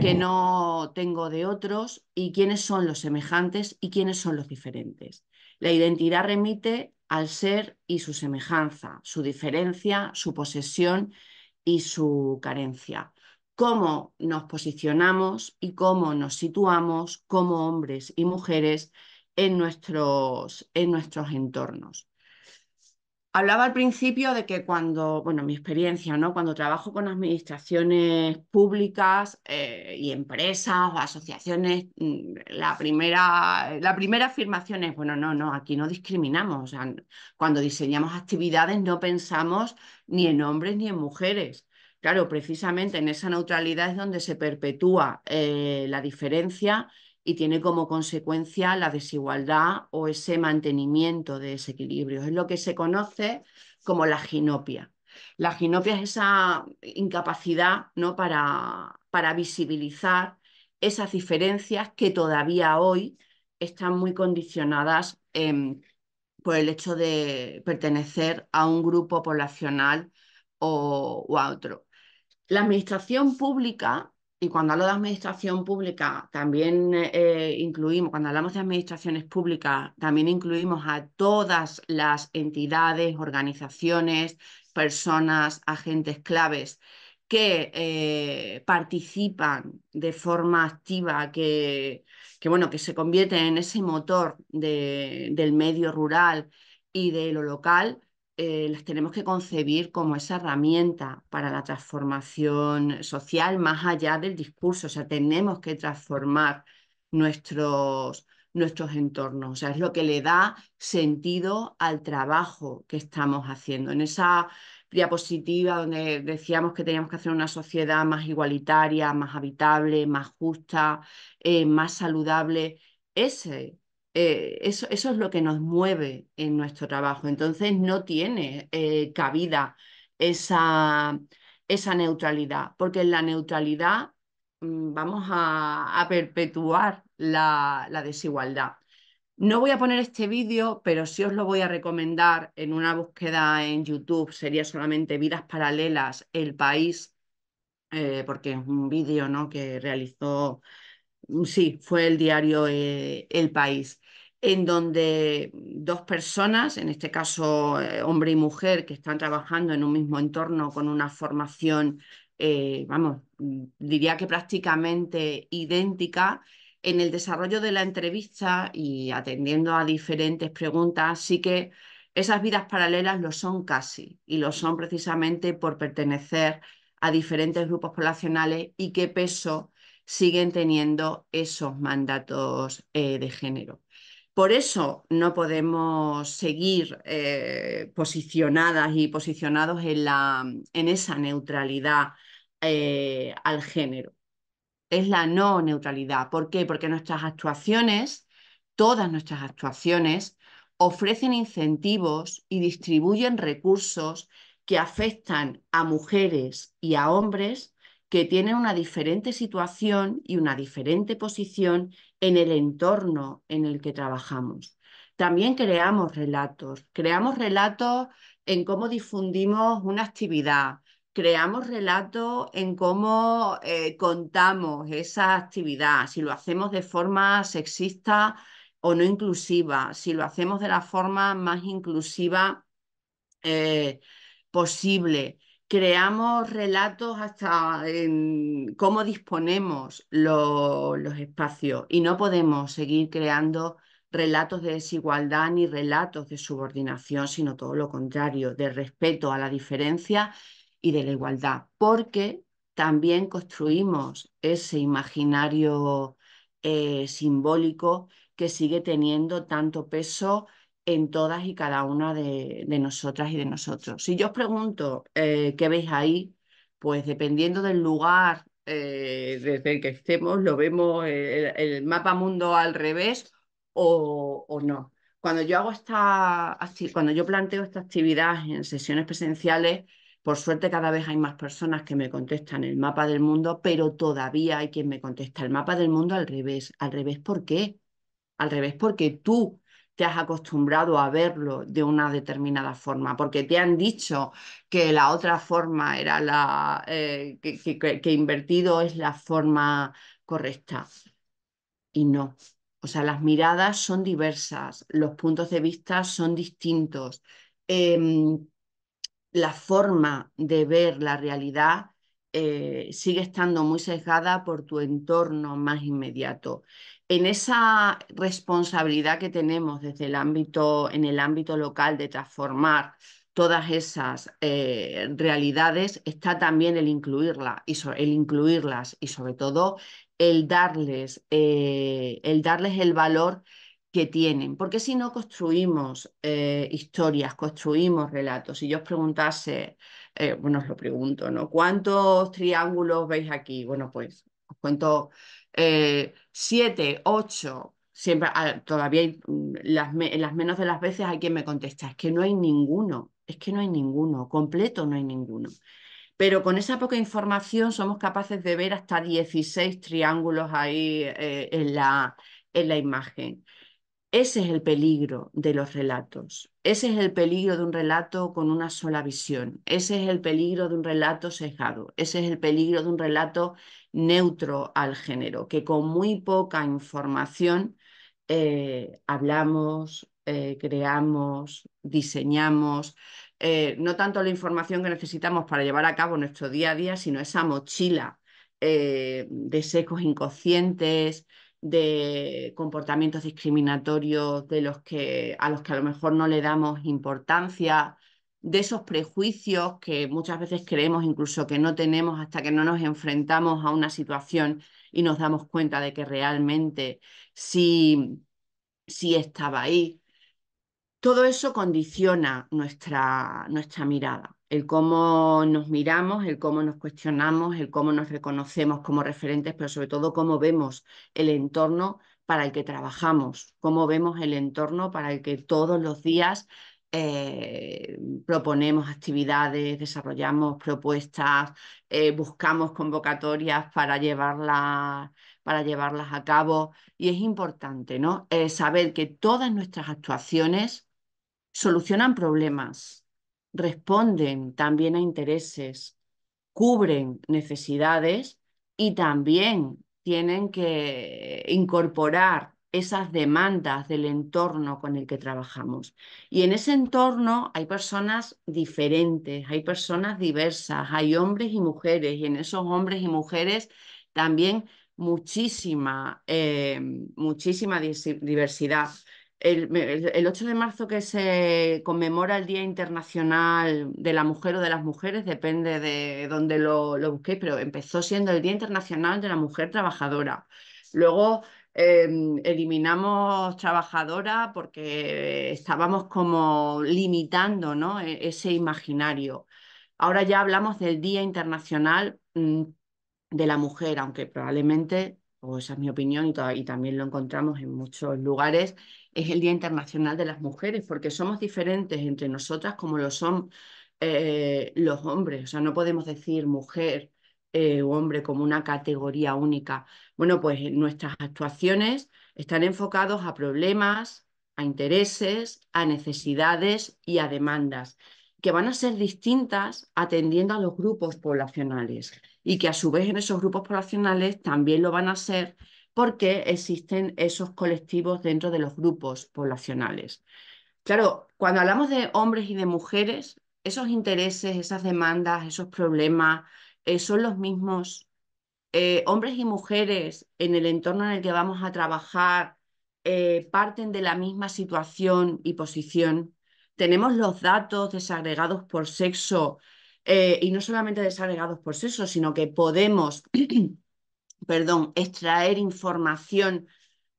A: que no tengo de otros? ¿Y quiénes son los semejantes y quiénes son los diferentes? La identidad remite al ser y su semejanza, su diferencia, su posesión y su carencia cómo nos posicionamos y cómo nos situamos como hombres y mujeres en nuestros, en nuestros entornos. Hablaba al principio de que cuando, bueno, mi experiencia, ¿no? Cuando trabajo con administraciones públicas eh, y empresas o asociaciones, mm, la primera, la primera afirmación es, bueno, no, no, aquí no discriminamos. cuando diseñamos actividades no pensamos ni en hombres ni en mujeres. Claro, precisamente en esa neutralidad es donde se perpetúa eh, la diferencia y tiene como consecuencia la desigualdad o ese mantenimiento de desequilibrios. Es lo que se conoce como la ginopia. La ginopia es esa incapacidad ¿no? para, visibilizar esas diferencias que todavía hoy están muy condicionadas em, por el hecho de pertenecer a un grupo poblacional o a otro. La administración pública, y cuando hablo de administración pública, también eh, incluimos, cuando hablamos de administraciones públicas, también incluimos a todas las entidades, organizaciones, personas, agentes claves que eh, participan de forma activa, que, bueno, que se convierten en ese motor del medio rural y de lo local, eh, las tenemos que concebir como esa herramienta para la transformación social más allá del discurso. O sea, tenemos que transformar nuestros, nuestros entornos. O sea, es lo que le da sentido al trabajo que estamos haciendo. En esa diapositiva donde decíamos que teníamos que hacer una sociedad más igualitaria, más habitable, más justa, eh, más saludable, ese eh, eso, eso, es lo que nos mueve en nuestro trabajo. Entonces no tiene eh, cabida esa, neutralidad, porque en la neutralidad mm, vamos a, perpetuar la, desigualdad. No voy a poner este vídeo, pero sí os lo voy a recomendar en una búsqueda en YouTube. Sería solamente Vidas Paralelas, El País, eh, porque es un vídeo ¿no? que realizó, mm, sí, fue el diario El País en donde dos personas, en este caso eh, hombre y mujer, que están trabajando en un mismo entorno con una formación, eh, vamos, mm, diría que prácticamente idéntica, en el desarrollo de la entrevista y atendiendo a diferentes preguntas, sí que esas vidas paralelas lo son casi y lo son precisamente por pertenecer a diferentes grupos poblacionales y qué peso siguen teniendo esos mandatos eh, de género. Por eso no podemos seguir eh, posicionadas y posicionados en, esa neutralidad eh, al género. Es la no neutralidad. ¿Por qué? Porque nuestras actuaciones, todas nuestras actuaciones, ofrecen incentivos y distribuyen recursos que afectan a mujeres y a hombres que tienen una diferente situación y una diferente posición en el entorno en el que trabajamos. También creamos relatos, creamos relatos en cómo difundimos una actividad, creamos relatos en cómo eh, contamos esa actividad, si lo hacemos de forma sexista o no inclusiva, si lo hacemos de la forma más inclusiva eh, posible creamos relatos hasta en cómo disponemos los espacios y no podemos seguir creando relatos de desigualdad ni relatos de subordinación, sino todo lo contrario, de respeto a la diferencia y de la igualdad, porque también construimos ese imaginario eh, simbólico que sigue teniendo tanto peso en todas y cada una de, nosotras y de nosotros. Si yo os pregunto eh, qué veis ahí, pues dependiendo del lugar eh, desde el que estemos, lo vemos eh, el, mapa mundo al revés o, o, no. Cuando yo hago esta, cuando yo planteo esta actividad en sesiones presenciales, por suerte cada vez hay más personas que me contestan el mapa del mundo, pero todavía hay quien me contesta el mapa del mundo al revés. ¿Al revés por qué? Al revés porque tú te has acostumbrado a verlo de una determinada forma, porque te han dicho que la otra forma era la eh, que, invertido es la forma correcta. Y no. O sea, las miradas son diversas, los puntos de vista son distintos. Em, la forma de ver la realidad eh, sigue estando muy sesgada por tu entorno más inmediato en esa responsabilidad que tenemos desde el ámbito, en el ámbito local de transformar todas esas eh, realidades está también el, incluirla y el incluirlas y sobre todo el darles, eh, el darles el valor que tienen, porque si no construimos eh, historias, construimos relatos, si yo os preguntase, bueno, os lo pregunto, ¿no? ¿Cuántos triángulos veis aquí? Bueno, pues os cuento Siete, ocho, siempre, todavía mm, las, las menos de las veces hay quien me contesta, es que no hay ninguno, es que no hay ninguno, completo no hay ninguno. Pero con esa poca información somos capaces de ver hasta 16 triángulos ahí eh, en, la, en la imagen. Ese es el peligro de los relatos. Ese es el peligro de un relato con una sola visión. Ese es el peligro de un relato sesgado. Ese es el peligro de un relato neutro al género, que con muy poca información eh, hablamos, eh, creamos, diseñamos, eh, no tanto la información que necesitamos para llevar a cabo nuestro día a día, sino esa mochila de secos inconscientes, de comportamientos discriminatorios de los que, a los que a lo mejor no le damos importancia, de esos prejuicios que muchas veces creemos incluso que no tenemos hasta que no nos enfrentamos a una situación y nos damos cuenta de que realmente sí, estaba ahí. Todo eso condiciona nuestra, nuestra mirada, el cómo nos miramos, el cómo nos cuestionamos, el cómo nos reconocemos como referentes, pero sobre todo cómo vemos el entorno para el que trabajamos, cómo vemos el entorno para el que todos los días eh, proponemos actividades, desarrollamos propuestas, eh, buscamos convocatorias para llevarlas, para llevarlas a cabo. Y es importante ¿no? Eh, saber que todas nuestras actuaciones solucionan problemas, responden también a intereses, cubren necesidades y también tienen que incorporar esas demandas del entorno con el que trabajamos. Y en ese entorno hay personas diferentes, hay personas diversas, hay hombres y mujeres, y en esos hombres y mujeres también muchísima, eh, muchísima diversidad. El, 8 de marzo que se conmemora el Día Internacional de la Mujer o de las Mujeres, depende de dónde lo, lo pero empezó siendo el Día Internacional de la Mujer Trabajadora. Luego Em, eliminamos trabajadora porque estábamos como limitando ¿no? E, ese imaginario. Ahora ya hablamos del Día Internacional mm, de la Mujer, aunque probablemente, o esa es mi opinión y, también lo encontramos en muchos lugares, es el Día Internacional de las Mujeres, porque somos diferentes entre nosotras como lo son eh, los hombres. O sea, no podemos decir mujer eh, hombre como una categoría única. Bueno, pues eh, nuestras actuaciones están enfocados a problemas, a intereses, a necesidades y a demandas que van a ser distintas atendiendo a los grupos poblacionales y que a su vez en esos grupos poblacionales también lo van a ser porque existen esos colectivos dentro de los grupos poblacionales. Claro, cuando hablamos de hombres y de mujeres, esos intereses, esas demandas, esos problemas, eh, son los mismos. Eh, hombres y mujeres en el entorno en el que vamos a trabajar eh, parten de la misma situación y posición. Tenemos los datos desagregados por sexo y no solamente desagregados por sexo, sino que podemos, [CLEARS THROAT] perdón, extraer información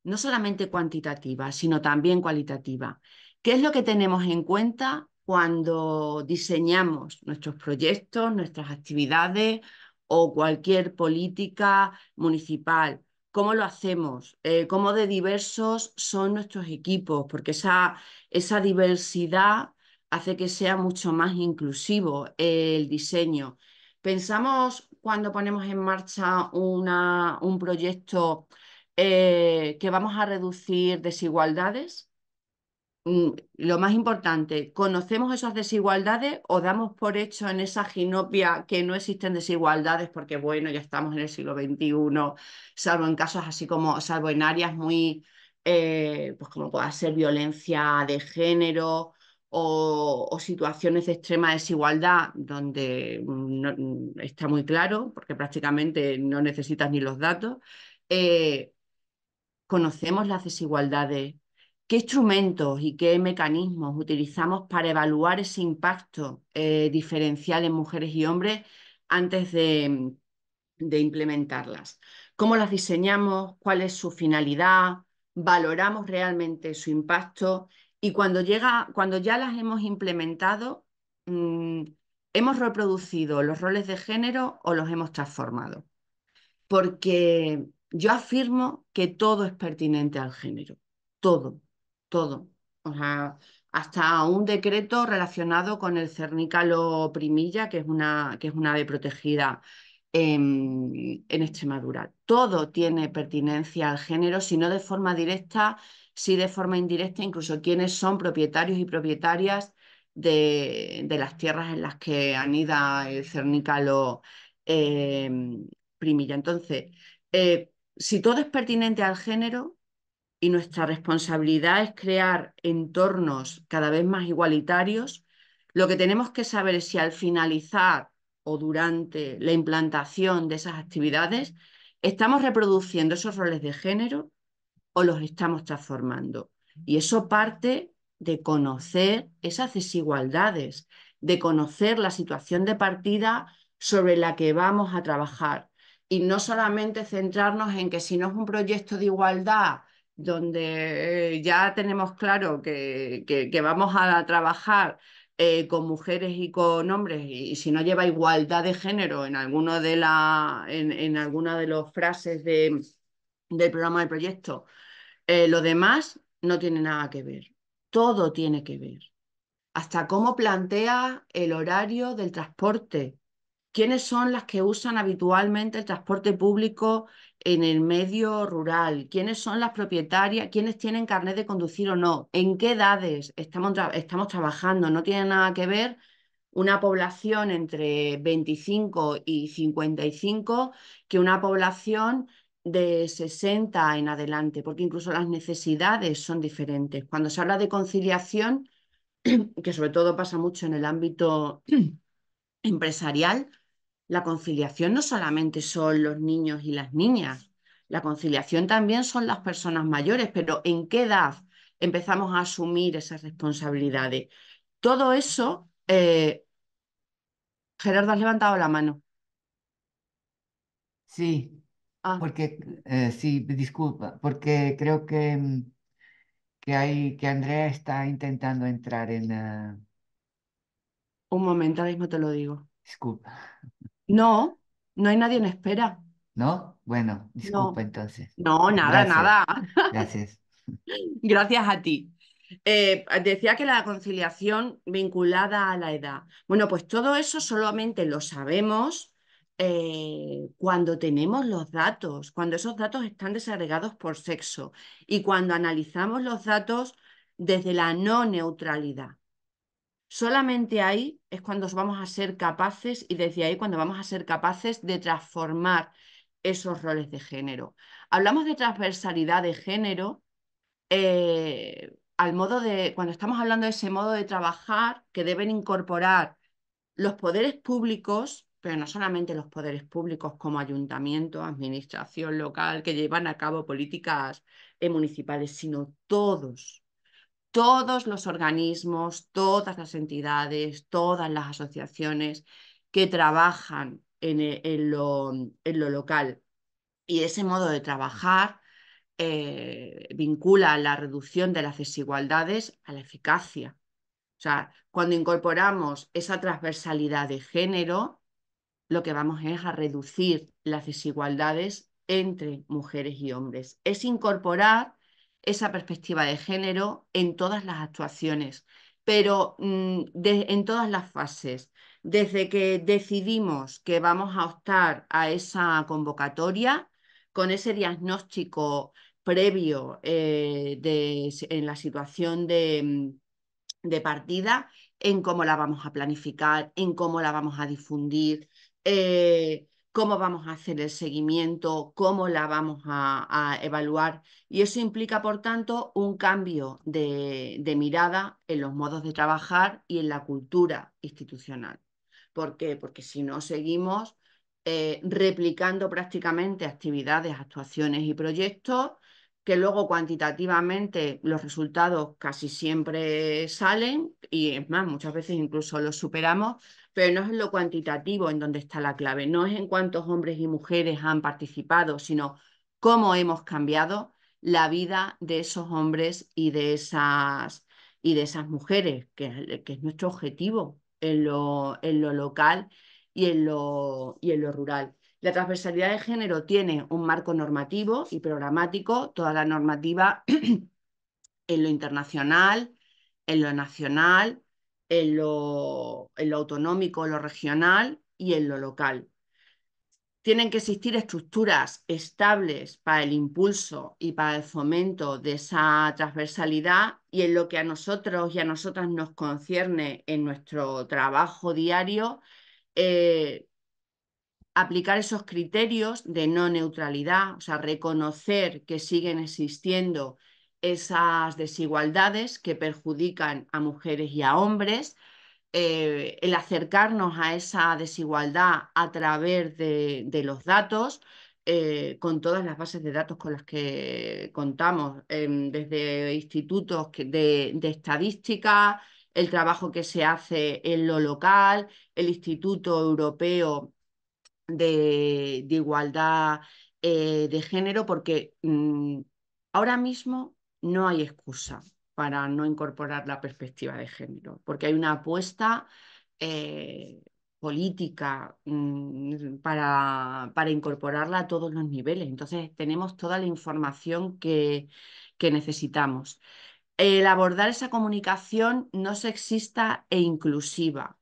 A: no solamente cuantitativa, sino también cualitativa. ¿Qué es lo que tenemos en cuenta cuando diseñamos nuestros proyectos, nuestras actividades o cualquier política municipal. ¿Cómo lo hacemos? Eh, ¿Cómo de diversos son nuestros equipos? Porque esa, diversidad hace que sea mucho más inclusivo el diseño. Pensamos cuando ponemos en marcha un proyecto eh, que vamos a reducir desigualdades, Mm, lo más importante, ¿conocemos esas desigualdades o damos por hecho en esa ginopia que no existen desigualdades porque, bueno, ya estamos en el siglo XXI, salvo en casos así como, salvo en áreas muy, eh, pues como pueda ser violencia de género o, situaciones de extrema desigualdad donde mm, mm, está muy claro, porque prácticamente no necesitas ni los datos, eh, ¿conocemos las desigualdades? ¿Qué instrumentos y qué mecanismos utilizamos para evaluar ese impacto eh, diferencial en mujeres y hombres antes de, implementarlas? ¿Cómo las diseñamos? ¿Cuál es su finalidad? ¿Valoramos realmente su impacto? Y cuando, llega, cuando ya las hemos implementado, mm, ¿hemos reproducido los roles de género o los hemos transformado? Porque yo afirmo que todo es pertinente al género, todo todo. O sea, hasta un decreto relacionado con el cernícalo primilla, que es una, que es una ave protegida en, Extremadura. Todo tiene pertinencia al género, si no de forma directa, sí si de forma indirecta, incluso quienes son propietarios y propietarias de, las tierras en las que anida el cernícalo eh, primilla. Entonces, eh, si todo es pertinente al género, y nuestra responsabilidad es crear entornos cada vez más igualitarios, lo que tenemos que saber es si al finalizar o durante la implantación de esas actividades estamos reproduciendo esos roles de género o los estamos transformando. Y eso parte de conocer esas desigualdades, de conocer la situación de partida sobre la que vamos a trabajar y no solamente centrarnos en que si no es un proyecto de igualdad, donde eh, ya tenemos claro que, vamos a trabajar eh, con mujeres y con hombres, y, si no lleva igualdad de género en en, alguna de las frases del programa de proyecto, eh, lo demás no tiene nada que ver. Todo tiene que ver. Hasta cómo plantea el horario del transporte. ¿Quiénes son las que usan habitualmente el transporte público en el medio rural, quiénes son las propietarias, quiénes tienen carnet de conducir o no, en qué edades estamos, trabajando, no tiene nada que ver una población entre 25 y 55 que una población de 60 en adelante, porque incluso las necesidades son diferentes. Cuando se habla de conciliación, [CLEARS THROAT] que sobre todo pasa mucho en el ámbito [CLEARS THROAT] empresarial, la conciliación no solamente son los niños y las niñas, la conciliación también son las personas mayores, pero ¿en qué edad empezamos a asumir esas responsabilidades? Todo eso, eh, Gerardo, has levantado la mano. Sí, ah. porque,
C: eh, sí, disculpa, porque creo que, mm, que, que Andrea está intentando entrar en... Ah,
A: Un momento, ahora mismo te lo digo. Disculpa. No, no hay nadie en espera.
C: ¿No? Bueno, disculpa entonces. no, nada, nada. gracias.
A: [LAUGHS] Gracias a ti. Eh, decía que la conciliación vinculada a la edad. Bueno, pues todo eso solamente lo sabemos eh, cuando tenemos los datos, cuando esos datos están desagregados por sexo y cuando analizamos los datos desde la no neutralidad. Solamente ahí es cuando vamos a ser capaces y desde ahí cuando vamos a ser capaces de transformar esos roles de género. Hablamos de transversalidad de género eh, al modo de, cuando estamos hablando de ese modo de trabajar que deben incorporar los poderes públicos, pero no solamente los poderes públicos como ayuntamiento, administración local, que llevan a cabo políticas eh, municipales, sino todos, todos los organismos, todas las entidades, todas las asociaciones que trabajan en, eh, lo, local. Y ese modo de trabajar eh, vincula la reducción de las desigualdades a la eficacia. O sea, cuando incorporamos esa transversalidad de género, lo que vamos es a reducir las desigualdades entre mujeres y hombres. Es incorporar esa perspectiva de género en todas las actuaciones, pero mm, en todas las fases. Desde que decidimos que vamos a optar a esa convocatoria, con ese diagnóstico previo eh, en la situación mm, de, partida, en cómo la vamos a planificar, en cómo la vamos a difundir, eh, cómo vamos a hacer el seguimiento, cómo la vamos a, evaluar. Y eso implica, por tanto, un cambio de, mirada en los modos de trabajar y en la cultura institucional. ¿Por qué? Porque si no seguimos eh, replicando prácticamente actividades, actuaciones y proyectos que luego cuantitativamente los resultados casi siempre salen y es más, muchas veces incluso los superamos, pero no es en lo cuantitativo en donde está la clave, no es en cuántos hombres y mujeres han participado, sino cómo hemos cambiado la vida de esos hombres y de esas, y de esas mujeres, que, es nuestro objetivo en lo, en lo local y en lo, y en lo rural. La transversalidad de género tiene un marco normativo y programático, toda la normativa [CLEARS THROAT] en lo internacional, en lo nacional, en lo, autonómico, en lo regional y en lo local. Tienen que existir estructuras estables para el impulso y para el fomento de esa transversalidad y en lo que a nosotros y a nosotras nos concierne en nuestro trabajo diario, eh, aplicar esos criterios de no neutralidad, o sea, reconocer que siguen existiendo esas desigualdades que perjudican a mujeres y a hombres, eh, el acercarnos a esa desigualdad a través de, los datos, eh, con todas las bases de datos con las que contamos, em, desde institutos de, de, estadística, el trabajo que se hace en lo local, el Instituto Europeo de, igualdad eh, de género, porque mm, ahora mismo no hay excusa para no incorporar la perspectiva de género, porque hay una apuesta eh, política mm, para, para, incorporarla a todos los niveles. Entonces tenemos toda la información que, que necesitamos. El abordar esa comunicación no sexista e inclusiva.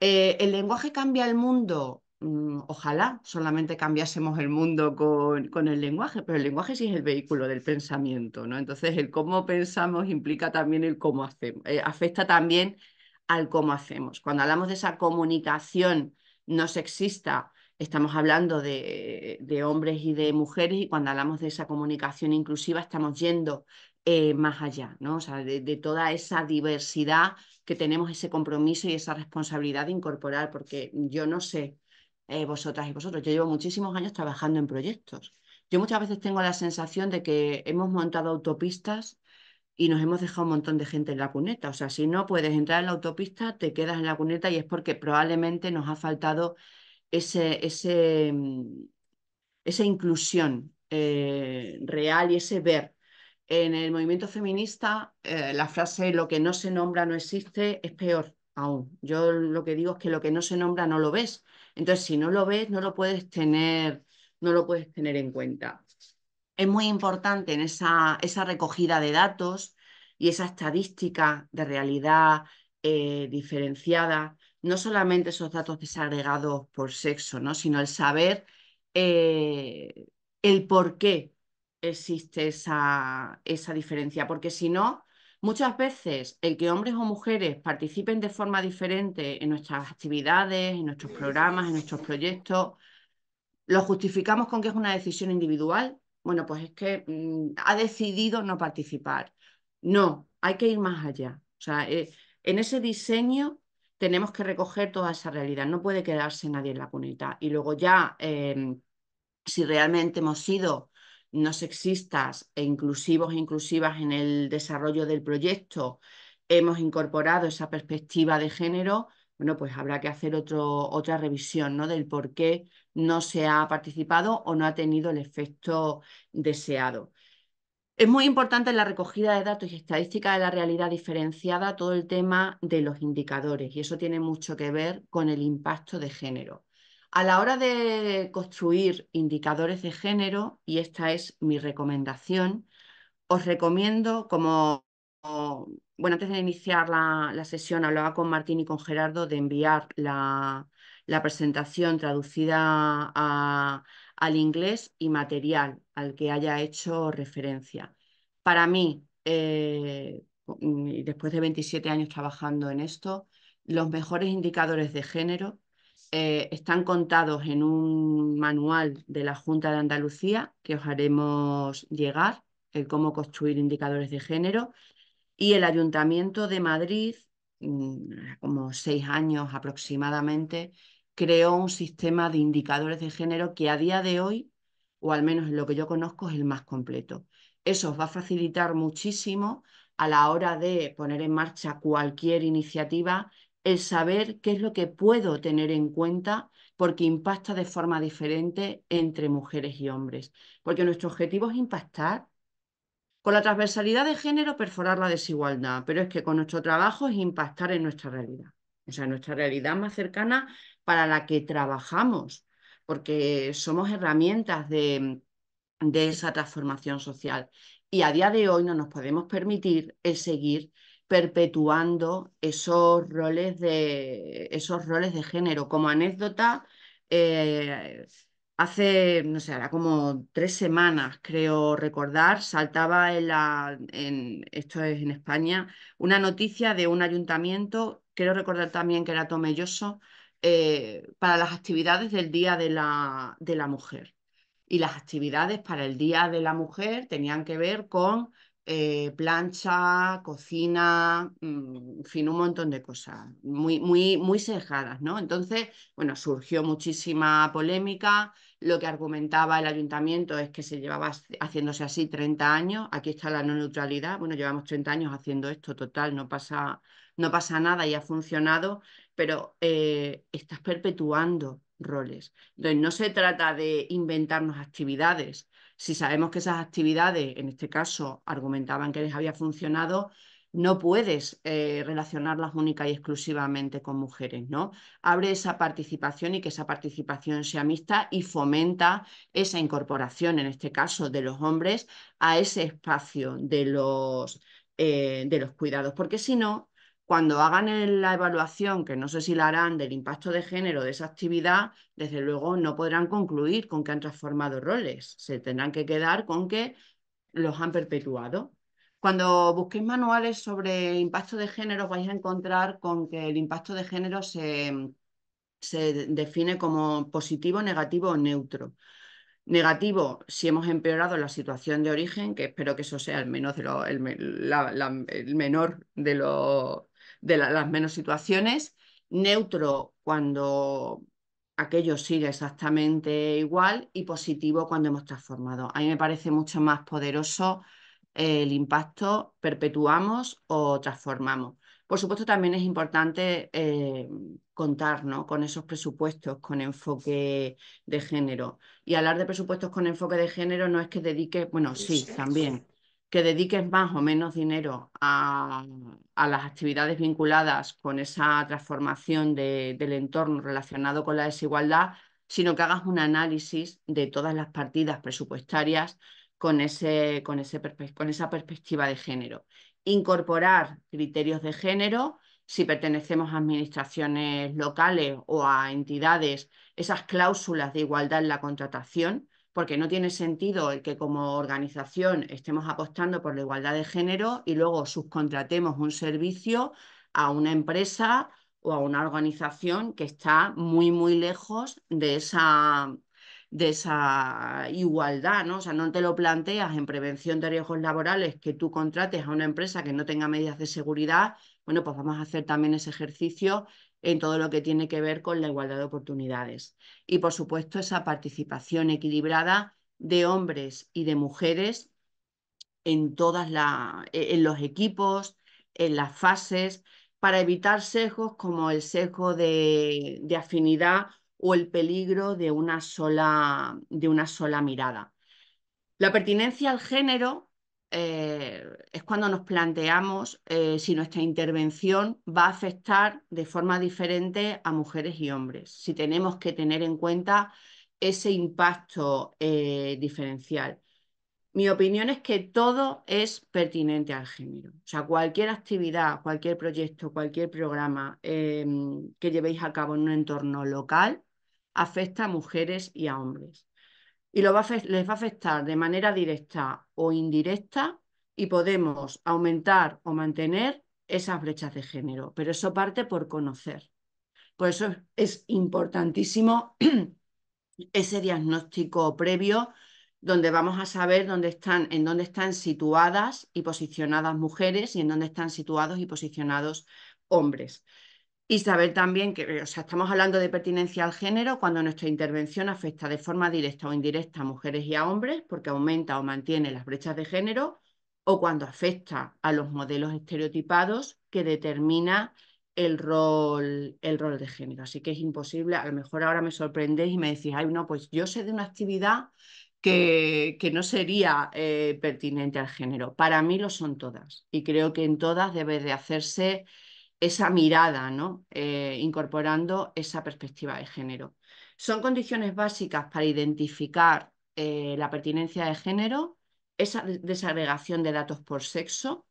A: Eh, el lenguaje cambia el mundo, Mm, ojalá solamente cambiásemos el mundo con, el lenguaje, pero el lenguaje sí es el vehículo del pensamiento, ¿no? Entonces, el cómo pensamos implica también el cómo hacemos, eh, afecta también al cómo hacemos. Cuando hablamos de esa comunicación no sexista, estamos hablando de, hombres y de mujeres, y cuando hablamos de esa comunicación inclusiva, estamos yendo eh, más allá, ¿no? O sea, de, de toda esa diversidad que tenemos ese compromiso y esa responsabilidad de incorporar, porque yo no sé eh, vosotras y vosotros. Yo llevo muchísimos años trabajando en proyectos. Yo muchas veces tengo la sensación de que hemos montado autopistas y nos hemos dejado un montón de gente en la cuneta. O sea, si no puedes entrar en la autopista, te quedas en la cuneta y es porque probablemente nos ha faltado ese, ese, mm, esa inclusión eh, real y ese ver. En el movimiento feminista, eh, la frase lo que no se nombra no existe es peor aún. Yo lo que digo es que lo que no se nombra no lo ves. Entonces, si no lo ves, no lo puedes tener, no lo puedes tener en cuenta. Es muy importante en esa, recogida de datos y esa estadística de realidad eh, diferenciada, no solamente esos datos desagregados por sexo, ¿no? sino el saber eh, el por qué existe esa diferencia, porque si no, Muchas veces el que hombres o mujeres participen de forma diferente en nuestras actividades, en nuestros programas, en nuestros proyectos, lo justificamos con que es una decisión individual. Bueno, pues es que mm, ha decidido no participar. No, hay que ir más allá. O sea, eh, en ese diseño tenemos que recoger toda esa realidad. No puede quedarse nadie en la cunita. Y luego ya, em, si realmente hemos sido no sexistas e inclusivos e inclusivas en el desarrollo del proyecto, hemos incorporado esa perspectiva de género, bueno, pues habrá que hacer otra revisión ¿no? del por qué no se ha participado o no ha tenido el efecto deseado. Es muy importante en la recogida de datos y estadística de la realidad diferenciada todo el tema de los indicadores y eso tiene mucho que ver con el impacto de género. A la hora de construir indicadores de género, y esta es mi recomendación, os recomiendo como... Bueno, antes de iniciar la, sesión hablaba con Martín y con Gerardo de enviar la, presentación traducida al inglés y material al que haya hecho referencia. Para mí, eh, después de 27 años trabajando en esto, los mejores indicadores de género eh, están contados en un manual de la Junta de Andalucía que os haremos llegar, el cómo construir indicadores de género, y el Ayuntamiento de Madrid, mm, como seis años aproximadamente, creó un sistema de indicadores de género que a día de hoy, o al menos en lo que yo conozco, es el más completo. Eso os va a facilitar muchísimo a la hora de poner en marcha cualquier iniciativa el saber qué es lo que puedo tener en cuenta porque impacta de forma diferente entre mujeres y hombres. Porque nuestro objetivo es impactar. Con la transversalidad de género, perforar la desigualdad, pero es que con nuestro trabajo es impactar en nuestra realidad. O sea, nuestra realidad más cercana para la que trabajamos, porque somos herramientas de, de esa transformación social. Y a día de hoy no nos podemos permitir el seguir perpetuando esos roles de, esos roles de género. Como anécdota, eh, hace, no sé, era como tres semanas, creo recordar, saltaba en la, esto es en España, una noticia de un ayuntamiento, creo recordar también que era Tomelloso, eh, para las actividades del Día de la Mujer. Y las actividades para el Día de la Mujer tenían que ver con eh, plancha, cocina, mm, en fin, un montón de cosas muy, muy, muy cejadas, ¿no? Entonces, bueno, surgió muchísima polémica. Lo que argumentaba el ayuntamiento es que se llevaba haciéndose así 30 años. Aquí está la no neutralidad. Bueno, llevamos 30 años haciendo esto, total, no pasa, no pasa nada y ha funcionado, pero eh, estás perpetuando roles. Entonces, no se trata de inventarnos actividades, si sabemos que esas actividades, en este caso, argumentaban que les había funcionado, no puedes eh, relacionarlas única y exclusivamente con mujeres, ¿no? Abre esa participación y que esa participación sea mixta y fomenta esa incorporación, en este caso, de los hombres a ese espacio de los, eh, de los cuidados, porque si no, cuando hagan la evaluación, que no sé si la harán, del impacto de género de esa actividad, desde luego no podrán concluir con que han transformado roles, se tendrán que quedar con que los han perpetuado. Cuando busquéis manuales sobre impacto de género vais a encontrar con que el impacto de género se, define como positivo, negativo o neutro. Negativo, si hemos empeorado la situación de origen, que espero que eso sea el, menos el, menor de, los de las menos situaciones, neutro cuando aquello sigue exactamente igual y positivo cuando hemos transformado. A mí me parece mucho más poderoso eh, el impacto, perpetuamos o transformamos. Por supuesto, también es importante eh, contar con esos presupuestos con enfoque de género. Y hablar de presupuestos con enfoque de género no es que dedique, bueno, sí, también, que dediques más o menos dinero a, las actividades vinculadas con esa transformación del entorno relacionado con la desigualdad, sino que hagas un análisis de todas las partidas presupuestarias con, con, con esa perspectiva de género. Incorporar criterios de género, si pertenecemos a administraciones locales o a entidades, esas cláusulas de igualdad en la contratación, porque no tiene sentido el que como organización estemos apostando por la igualdad de género y luego subcontratemos un servicio a una empresa o a una organización que está muy, muy lejos de esa, de esa igualdad, ¿no? O sea, no te lo planteas en prevención de riesgos laborales que tú contrates a una empresa que no tenga medidas de seguridad, bueno, pues vamos a hacer también ese ejercicio en todo lo que tiene que ver con la igualdad de oportunidades. Y, por supuesto, esa participación equilibrada de hombres y de mujeres en, todas e-, en los equipos, en las fases, para evitar sesgos como el sesgo de, de afinidad o el peligro de una sola, de una sola mirada. La pertinencia al género eh, es cuando nos planteamos eh, si nuestra intervención va a afectar de forma diferente a mujeres y hombres, si tenemos que tener en cuenta ese impacto eh, diferencial. Mi opinión es que todo es pertinente al género. O sea, cualquier actividad, cualquier proyecto, cualquier programa em, que llevéis a cabo en un entorno local afecta a mujeres y a hombres y lo va les va a afectar de manera directa o indirecta y podemos aumentar o mantener esas brechas de género, pero eso parte por conocer. Por eso es, importantísimo [CLEARS THROAT] ese diagnóstico previo donde vamos a saber dónde están, en dónde están situadas y posicionadas mujeres y en dónde están situados y posicionados hombres. Y saber también que o sea, estamos hablando de pertinencia al género cuando nuestra intervención afecta de forma directa o indirecta a mujeres y a hombres porque aumenta o mantiene las brechas de género o cuando afecta a los modelos estereotipados que determina el rol, el rol de género. Así que es imposible, a lo mejor ahora me sorprendéis y me decís, ay, no, pues yo sé de una actividad que, que no sería eh, pertinente al género. Para mí lo son todas y creo que en todas debe de hacerse esa mirada, ¿no? Eh, incorporando esa perspectiva de género. Son condiciones básicas para identificar eh, la pertinencia de género, esa desagregación de datos por sexo,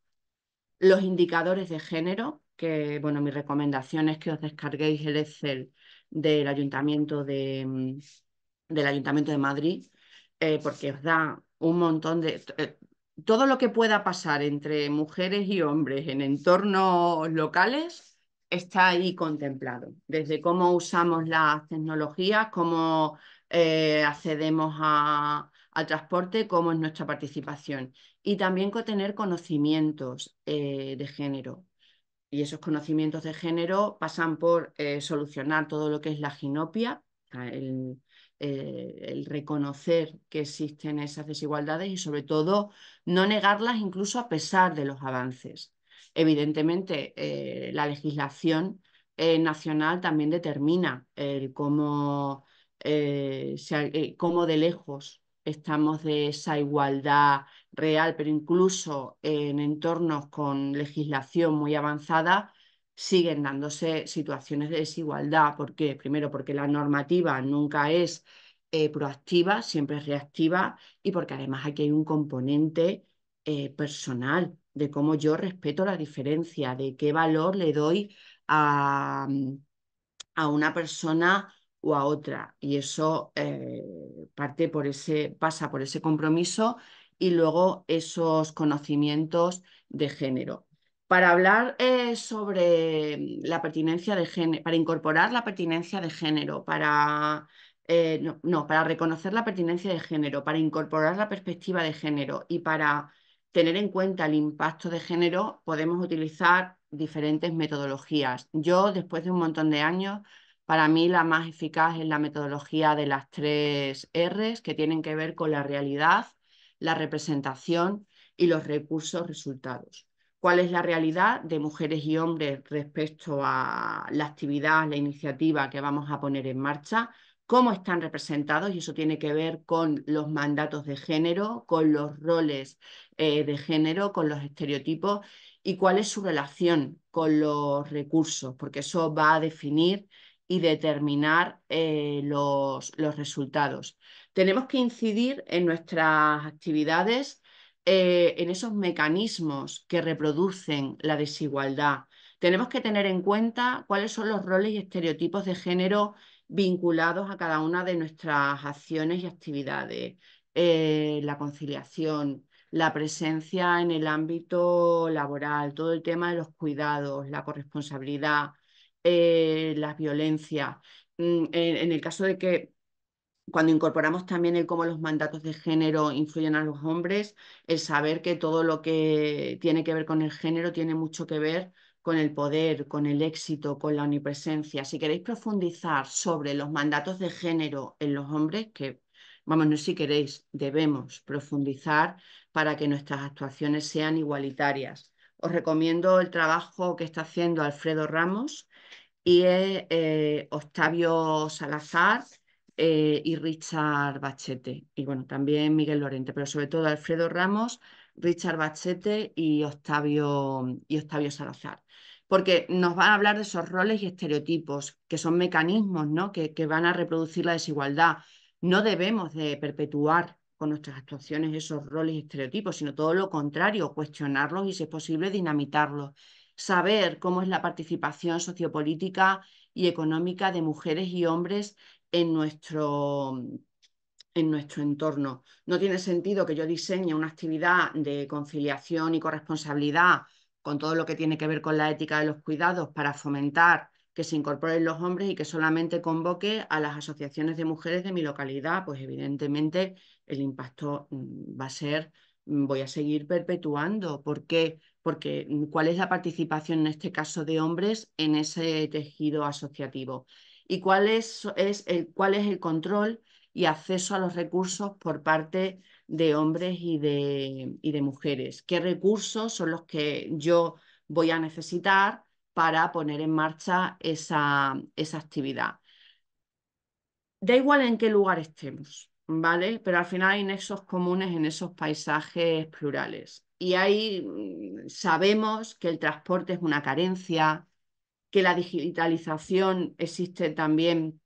A: los indicadores de género, que bueno, mi recomendación es que os descarguéis el Excel del Ayuntamiento de, mm, del Ayuntamiento de Madrid, eh, porque os da un montón de todo lo que pueda pasar entre mujeres y hombres en entornos locales está ahí contemplado, desde cómo usamos las tecnologías, cómo eh, accedemos al transporte, cómo es nuestra participación. Y también con tener conocimientos eh, de género. Y esos conocimientos de género pasan por eh, solucionar todo lo que es la ginopia, el, eh, el reconocer que existen esas desigualdades y sobre todo no negarlas incluso a pesar de los avances. Evidentemente, eh, la legislación eh, nacional también determina cómo de lejos estamos de esa igualdad real, pero incluso en entornos con legislación muy avanzada, siguen dándose situaciones de desigualdad. porque Primero, porque la normativa nunca es eh, proactiva, siempre es reactiva y porque además aquí hay un componente eh, personal de cómo yo respeto la diferencia, de qué valor le doy a, mm, una persona o a otra. Y eso eh, parte por ese, pasa por ese compromiso y luego esos conocimientos de género para hablar eh, sobre la pertinencia de género, para incorporar la pertinencia de género, para eh, no, para reconocer la pertinencia de género, para incorporar la perspectiva de género y para tener en cuenta el impacto de género, podemos utilizar diferentes metodologías. Yo, después de un montón de años, para mí la más eficaz es la metodología de las tres Rs que tienen que ver con la realidad, la representación y los recursos resultados cuál es la realidad de mujeres y hombres respecto a la actividad, la iniciativa que vamos a poner en marcha, cómo están representados, y eso tiene que ver con los mandatos de género, con los roles eh, de género, con los estereotipos, y cuál es su relación con los recursos, porque eso va a definir y determinar eh, los resultados. Tenemos que incidir en nuestras actividades eh, en esos mecanismos que reproducen la desigualdad. Tenemos que tener en cuenta cuáles son los roles y estereotipos de género vinculados a cada una de nuestras acciones y actividades. Eh, la conciliación, la presencia en el ámbito laboral, todo el tema de los cuidados, la corresponsabilidad, eh, las violencias. Mm, en el caso de que cuando incorporamos también el cómo los mandatos de género influyen a los hombres, el saber que todo lo que tiene que ver con el género tiene mucho que ver con el poder, con el éxito, con la omnipresencia. Si queréis profundizar sobre los mandatos de género en los hombres, que vamos, no si queréis, debemos profundizar para que nuestras actuaciones sean igualitarias. Os recomiendo el trabajo que está haciendo Alfredo Ramos y eh, Octavio Salazar eh, y Richard Bachete. Y bueno, también Miguel Lorente, pero sobre todo Alfredo Ramos, Richard Bachete y Octavio, y Salazar. Porque nos van a hablar de esos roles y estereotipos, que son mecanismos ¿no? que, que van a reproducir la desigualdad. No debemos de perpetuar con nuestras actuaciones esos roles y estereotipos, sino todo lo contrario, cuestionarlos y, si es posible, dinamitarlos. Saber cómo es la participación sociopolítica y económica de mujeres y hombres en nuestro, en nuestro entorno. No tiene sentido que yo diseñe una actividad de conciliación y corresponsabilidad con todo lo que tiene que ver con la ética de los cuidados para fomentar que se incorporen los hombres y que solamente convoque a las asociaciones de mujeres de mi localidad, pues evidentemente el impacto mm, va a ser, mm, voy a seguir perpetuando. ¿Por qué? Porque mm, ¿cuál es la participación en este caso de hombres en ese tejido asociativo? y cuál es, el, control y acceso a los recursos por parte de hombres y de, mujeres. ¿Qué recursos son los que yo voy a necesitar para poner en marcha esa, actividad? Da igual en qué lugar estemos, ¿vale? Pero al final hay nexos comunes en esos paisajes plurales. Y ahí mm, sabemos que el transporte es una carencia, que la digitalización existe también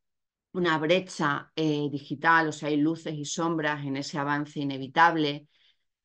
A: una brecha eh, digital, o sea, hay luces y sombras en ese avance inevitable,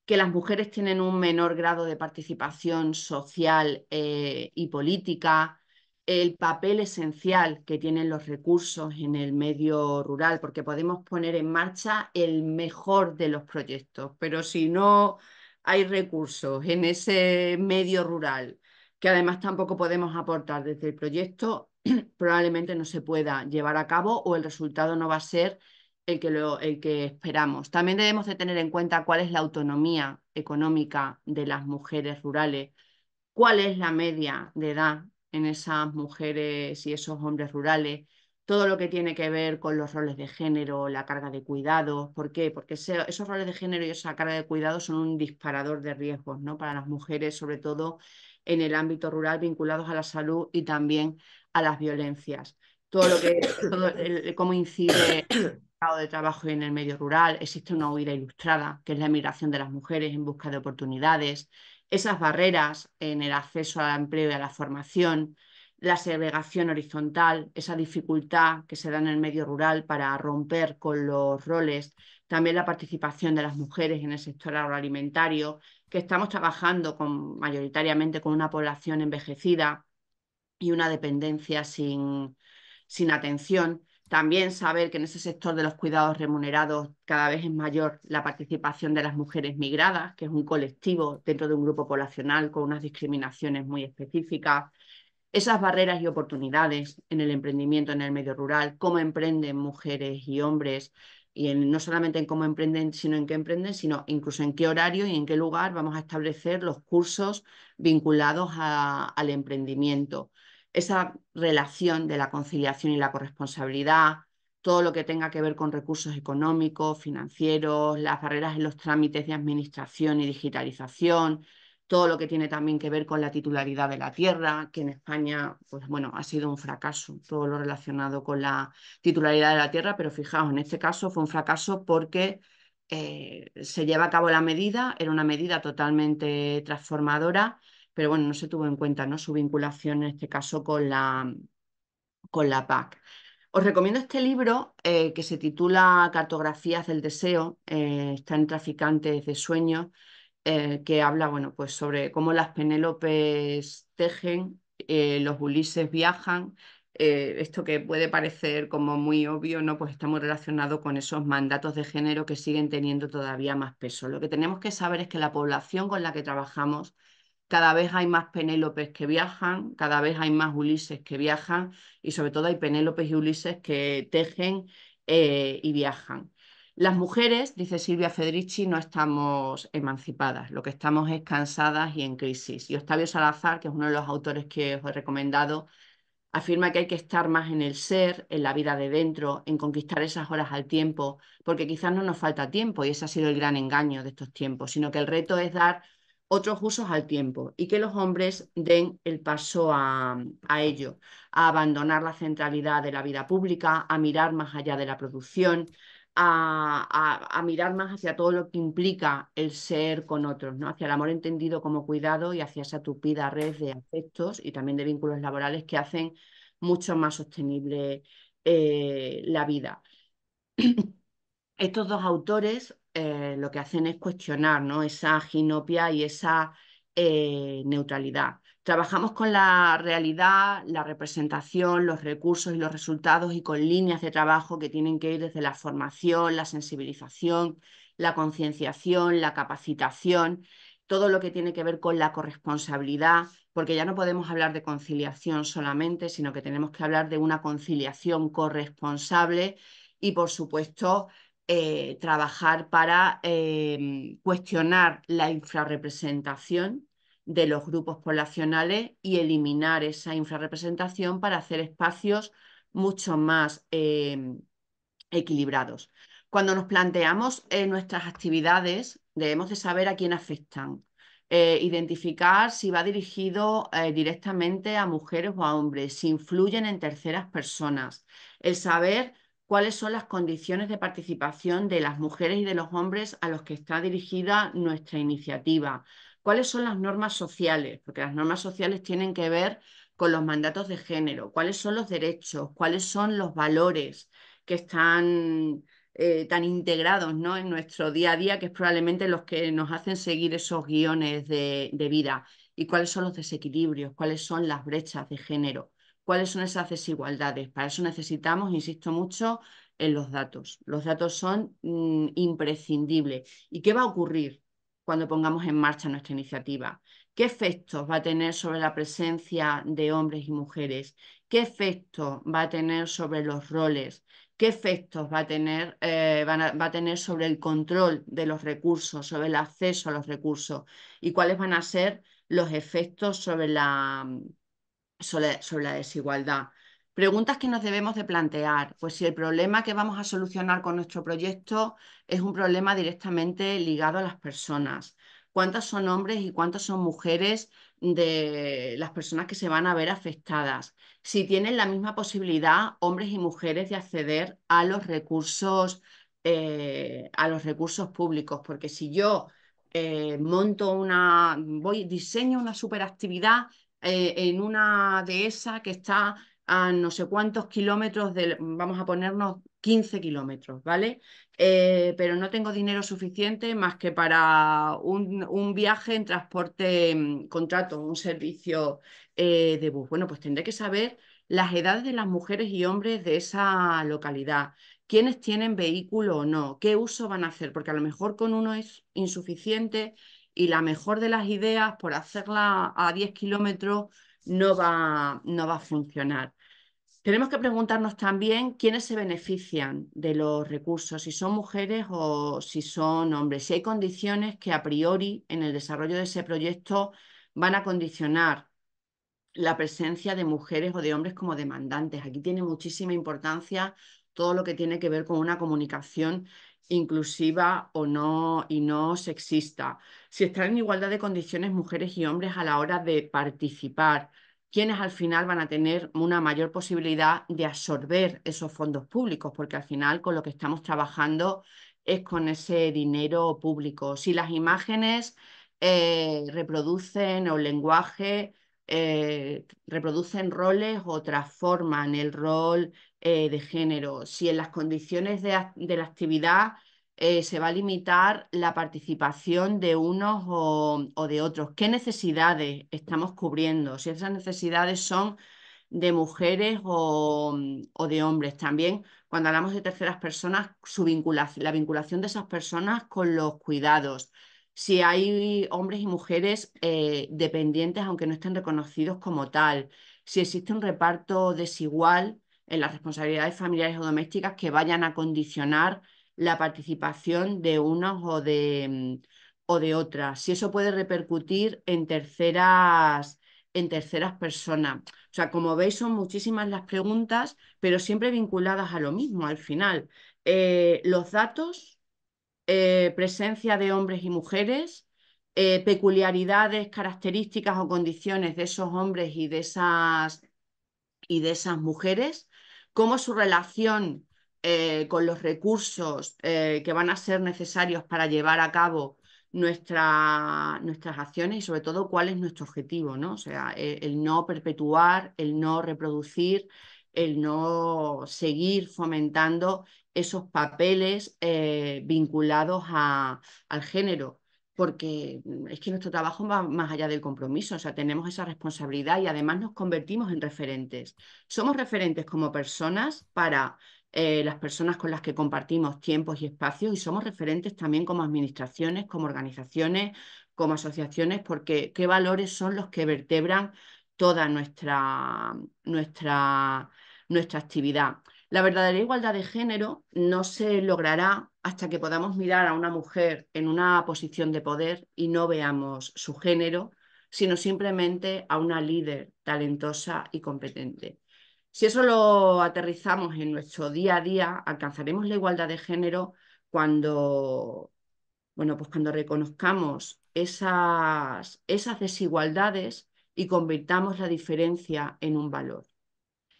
A: que las mujeres tienen un menor grado de participación social eh, y política, el papel esencial que tienen los recursos en el medio rural, porque podemos poner en marcha el mejor de los proyectos, pero si no hay recursos en ese medio rural que además tampoco podemos aportar desde el proyecto, [CLEARS THROAT] probablemente no se pueda llevar a cabo o el resultado no va a ser el que, el que esperamos. También debemos de tener en cuenta cuál es la autonomía económica de las mujeres rurales, cuál es la media de edad en esas mujeres y esos hombres rurales, todo lo que tiene que ver con los roles de género, la carga de cuidados. ¿Por qué? Porque esos roles de género y esa carga de cuidados son un disparador de riesgos ¿no? para las mujeres, sobre todo en el ámbito rural vinculados a la salud y también a las violencias. Todo lo que cómo incide el estado de trabajo en el medio rural, existe una huida ilustrada, que es la emigración de las mujeres en busca de oportunidades, esas barreras en el acceso al empleo y a la formación, la segregación horizontal, esa dificultad que se da en el medio rural para romper con los roles, también la participación de las mujeres en el sector agroalimentario, que estamos trabajando con, mayoritariamente con una población envejecida y una dependencia sin, sin atención. También saber que en ese sector de los cuidados remunerados cada vez es mayor la participación de las mujeres migradas, que es un colectivo dentro de un grupo poblacional con unas discriminaciones muy específicas. Esas barreras y oportunidades en el emprendimiento en el medio rural, cómo emprenden mujeres y hombres, y no solamente en cómo emprenden, sino en qué emprenden, sino incluso en qué horario y en qué lugar vamos a establecer los cursos vinculados al emprendimiento. Esa relación de la conciliación y la corresponsabilidad, todo lo que tenga que ver con recursos económicos, financieros, las barreras en los trámites de administración y digitalización, todo lo que tiene también que ver con la titularidad de la tierra, que en España, pues bueno, ha sido un fracaso, todo lo relacionado con la titularidad de la tierra, pero fijaos, en este caso fue un fracaso porque eh, se lleva a cabo la medida, era una medida totalmente transformadora, pero bueno, no se tuvo en cuenta ¿no? su vinculación en este caso con la, con la PAC. Os recomiendo este libro eh, que se titula Cartografías del Deseo, eh, está en Traficantes de Sueños, eh, que habla bueno, pues sobre cómo las Penélopes tejen, eh, los Ulises viajan. Eh, esto que puede parecer como muy obvio, ¿no? Pues estamos muy relacionado con esos mandatos de género que siguen teniendo todavía más peso. Lo que tenemos que saber es que la población con la que trabajamos cada vez hay más Penélopes que viajan, cada vez hay más Ulises que viajan y sobre todo hay Penélopes y Ulises que tejen y viajan. Las mujeres, dice Silvia Federici, no estamos emancipadas, lo que estamos es cansadas y en crisis. Y Octavio Salazar, que es uno de los autores que os he recomendado, afirma que hay que estar más en el ser, en la vida de dentro, en conquistar esas horas al tiempo, porque quizás no nos falta tiempo y ese ha sido el gran engaño de estos tiempos, sino que el reto es dar otros usos al tiempo y que los hombres den el paso a, a, ello, a abandonar la centralidad de la vida pública, a mirar más allá de la producción, a, mirar más hacia todo lo que implica el ser con otros, ¿no? hacia el amor entendido como cuidado y hacia esa tupida red de afectos y también de vínculos laborales que hacen mucho más sostenible eh, la vida. [CLEARS THROAT] Estos dos autores eh, lo que hacen es cuestionar esa ginopia y esa eh, neutralidad. Trabajamos con la realidad, la representación, los recursos y los resultados y con líneas de trabajo que tienen que ir desde la formación, la sensibilización, la concienciación, la capacitación, todo lo que tiene que ver con la corresponsabilidad, porque ya no podemos hablar de conciliación solamente, sino que tenemos que hablar de una conciliación corresponsable y, por supuesto, eh, trabajar para eh, cuestionar la infrarrepresentación de los grupos poblacionales y eliminar esa infrarrepresentación para hacer espacios mucho más eh, equilibrados. Cuando nos planteamos eh, nuestras actividades, debemos de saber a quién afectan, eh, identificar si va dirigido directamente a mujeres o a hombres, si influyen en terceras personas, el saber cuáles son las condiciones de participación de las mujeres y de los hombres a los que está dirigida nuestra iniciativa, cuáles son las normas sociales, porque las normas sociales tienen que ver con los mandatos de género, cuáles son los derechos, cuáles son los valores que están eh, tan integrados ¿no? en nuestro día a día, que es probablemente los que nos hacen seguir esos guiones de, vida, y cuáles son los desequilibrios, cuáles son las brechas de género, cuáles son esas desigualdades. Para eso necesitamos, insisto mucho, en los datos. Los datos son mm, imprescindibles. ¿Y qué va a ocurrir? cuando pongamos en marcha nuestra iniciativa. ¿Qué efectos va a tener sobre la presencia de hombres y mujeres? ¿Qué efectos va a tener sobre los roles? ¿Qué efectos eh, va a tener, sobre el control de los recursos, sobre el acceso a los recursos? ¿Y cuáles van a ser los efectos sobre la desigualdad? Preguntas que nos debemos de plantear. Pues si el problema que vamos a solucionar con nuestro proyecto es un problema directamente ligado a las personas. ¿Cuántos son hombres y cuántos son mujeres de las personas que se van a ver afectadas? Si tienen la misma posibilidad hombres y mujeres de acceder a los recursos, eh, a los recursos públicos. Porque si yo eh, monto una, voy, diseño una superactividad eh, en una de esas que está a no sé cuántos kilómetros vamos a ponernos 15 kilómetros, ¿vale? Eh, pero no tengo dinero suficiente más que para un, viaje en transporte, mm, contrato, un servicio eh, de bus. Bueno, pues tendré que saber las edades de las mujeres y hombres de esa localidad, quiénes tienen vehículo o no, qué uso van a hacer, porque a lo mejor con uno es insuficiente y la mejor de las ideas por hacerla a 10 kilómetros no va, no va a funcionar. Tenemos que preguntarnos también quiénes se benefician de los recursos, si son mujeres o si son hombres, si hay condiciones que a priori en el desarrollo de ese proyecto van a condicionar la presencia de mujeres o de hombres como demandantes. Aquí tiene muchísima importancia todo lo que tiene que ver con una comunicación inclusiva o no y no sexista. Si están en igualdad de condiciones mujeres y hombres a la hora de participar, quienes al final van a tener una mayor posibilidad de absorber esos fondos públicos, porque al final con lo que estamos trabajando es con ese dinero público. Si las imágenes eh, reproducen o el lenguaje eh, reproducen roles o transforman el rol eh, de género, si en las condiciones de la actividad eh, se va a limitar la participación de unos o, de otros. ¿Qué necesidades estamos cubriendo? Si esas necesidades son de mujeres o, de hombres. También cuando hablamos de terceras personas, la vinculación de esas personas con los cuidados. Si hay hombres y mujeres eh, dependientes, aunque no estén reconocidos como tal. Si existe un reparto desigual en las responsabilidades familiares o domésticas que vayan a condicionar la participación de unos o de, mm, o de otras, si eso puede repercutir en terceras, en terceras personas. O sea, como veis, son muchísimas las preguntas, pero siempre vinculadas a lo mismo al final. Eh, los datos, eh, presencia de hombres y mujeres, eh, peculiaridades, características o condiciones de esos hombres y de esas, y de esas mujeres, cómo su relación eh, con los recursos eh, que van a ser necesarios para llevar a cabo nuestra, nuestras acciones y sobre todo cuál es nuestro objetivo, ¿no? O sea, eh, el, no perpetuar, el no reproducir, el no seguir fomentando esos papeles vinculados al género, porque mm, es que nuestro trabajo va más allá del compromiso, o sea, tenemos esa responsabilidad y además nos convertimos en referentes. Somos referentes como personas para eh, las personas con las que compartimos tiempos y espacios y somos referentes también como administraciones, como organizaciones, como asociaciones, porque qué valores son los que vertebran toda nuestra, nuestra actividad. La verdadera igualdad de género no se logrará hasta que podamos mirar a una mujer en una posición de poder y no veamos su género, sino simplemente a una líder talentosa y competente. Si eso lo aterrizamos en nuestro día a día, alcanzaremos la igualdad de género cuando, bueno, pues cuando reconozcamos esas, esas desigualdades y convirtamos la diferencia en un valor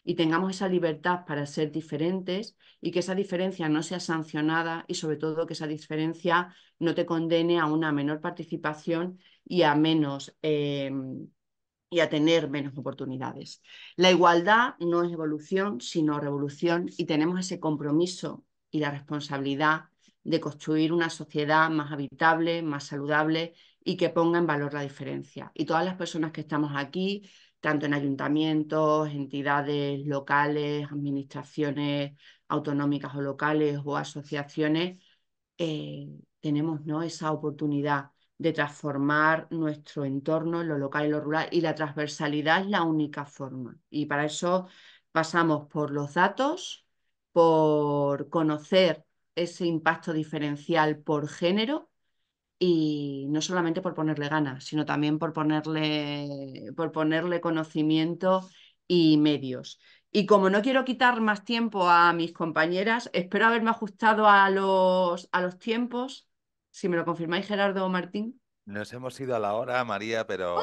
A: y tengamos esa libertad para ser diferentes y que esa diferencia no sea sancionada y sobre todo que esa diferencia no te condene a una menor participación y a menos eh, y a tener menos oportunidades. La igualdad no es evolución, sino revolución y tenemos ese compromiso y la responsabilidad de construir una sociedad más habitable, más saludable y que ponga en valor la diferencia. Y todas las personas que estamos aquí, tanto en ayuntamientos, entidades locales, administraciones autonómicas o locales o asociaciones, eh, tenemos ¿no? esa oportunidad de transformar nuestro entorno en lo local y lo rural. Y la transversalidad es la única forma. Y para eso pasamos por los datos, por conocer ese impacto diferencial por género y no solamente por ponerle ganas, sino también por ponerle, por ponerle conocimiento y medios. Y como no quiero quitar más tiempo a mis compañeras, espero haberme ajustado a los, a los tiempos si me lo confirmáis, Gerardo o Martín.
B: Nos hemos ido a la hora, María, pero.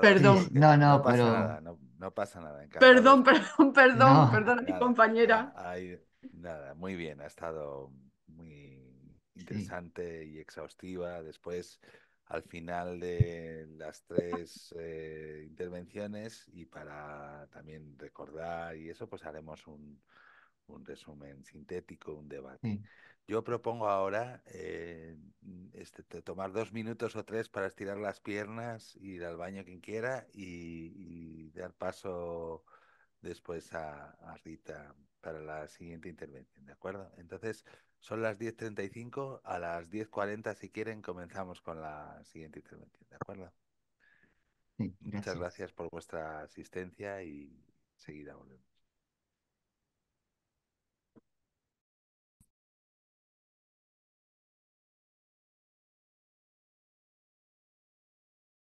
B: perdón. no, no, pasa nada, no, no pasa nada. Perdón,
A: perdón, perdón, perdón a mi compañera.
B: Ay, nada, muy bien, ha estado muy interesante y exhaustiva. Después, al final de las tres eh, intervenciones, y para también recordar y eso, pues haremos un, resumen sintético, un debate. Yo propongo ahora eh, mm, este, tomar dos minutos o tres para estirar las piernas, ir al baño quien quiera y, dar paso después a, a, Rita para la siguiente intervención, ¿de acuerdo? Entonces, son las 10.35, a las 10.40 si quieren comenzamos con la siguiente intervención, ¿de acuerdo? Muchas gracias por vuestra asistencia y seguida volvemos.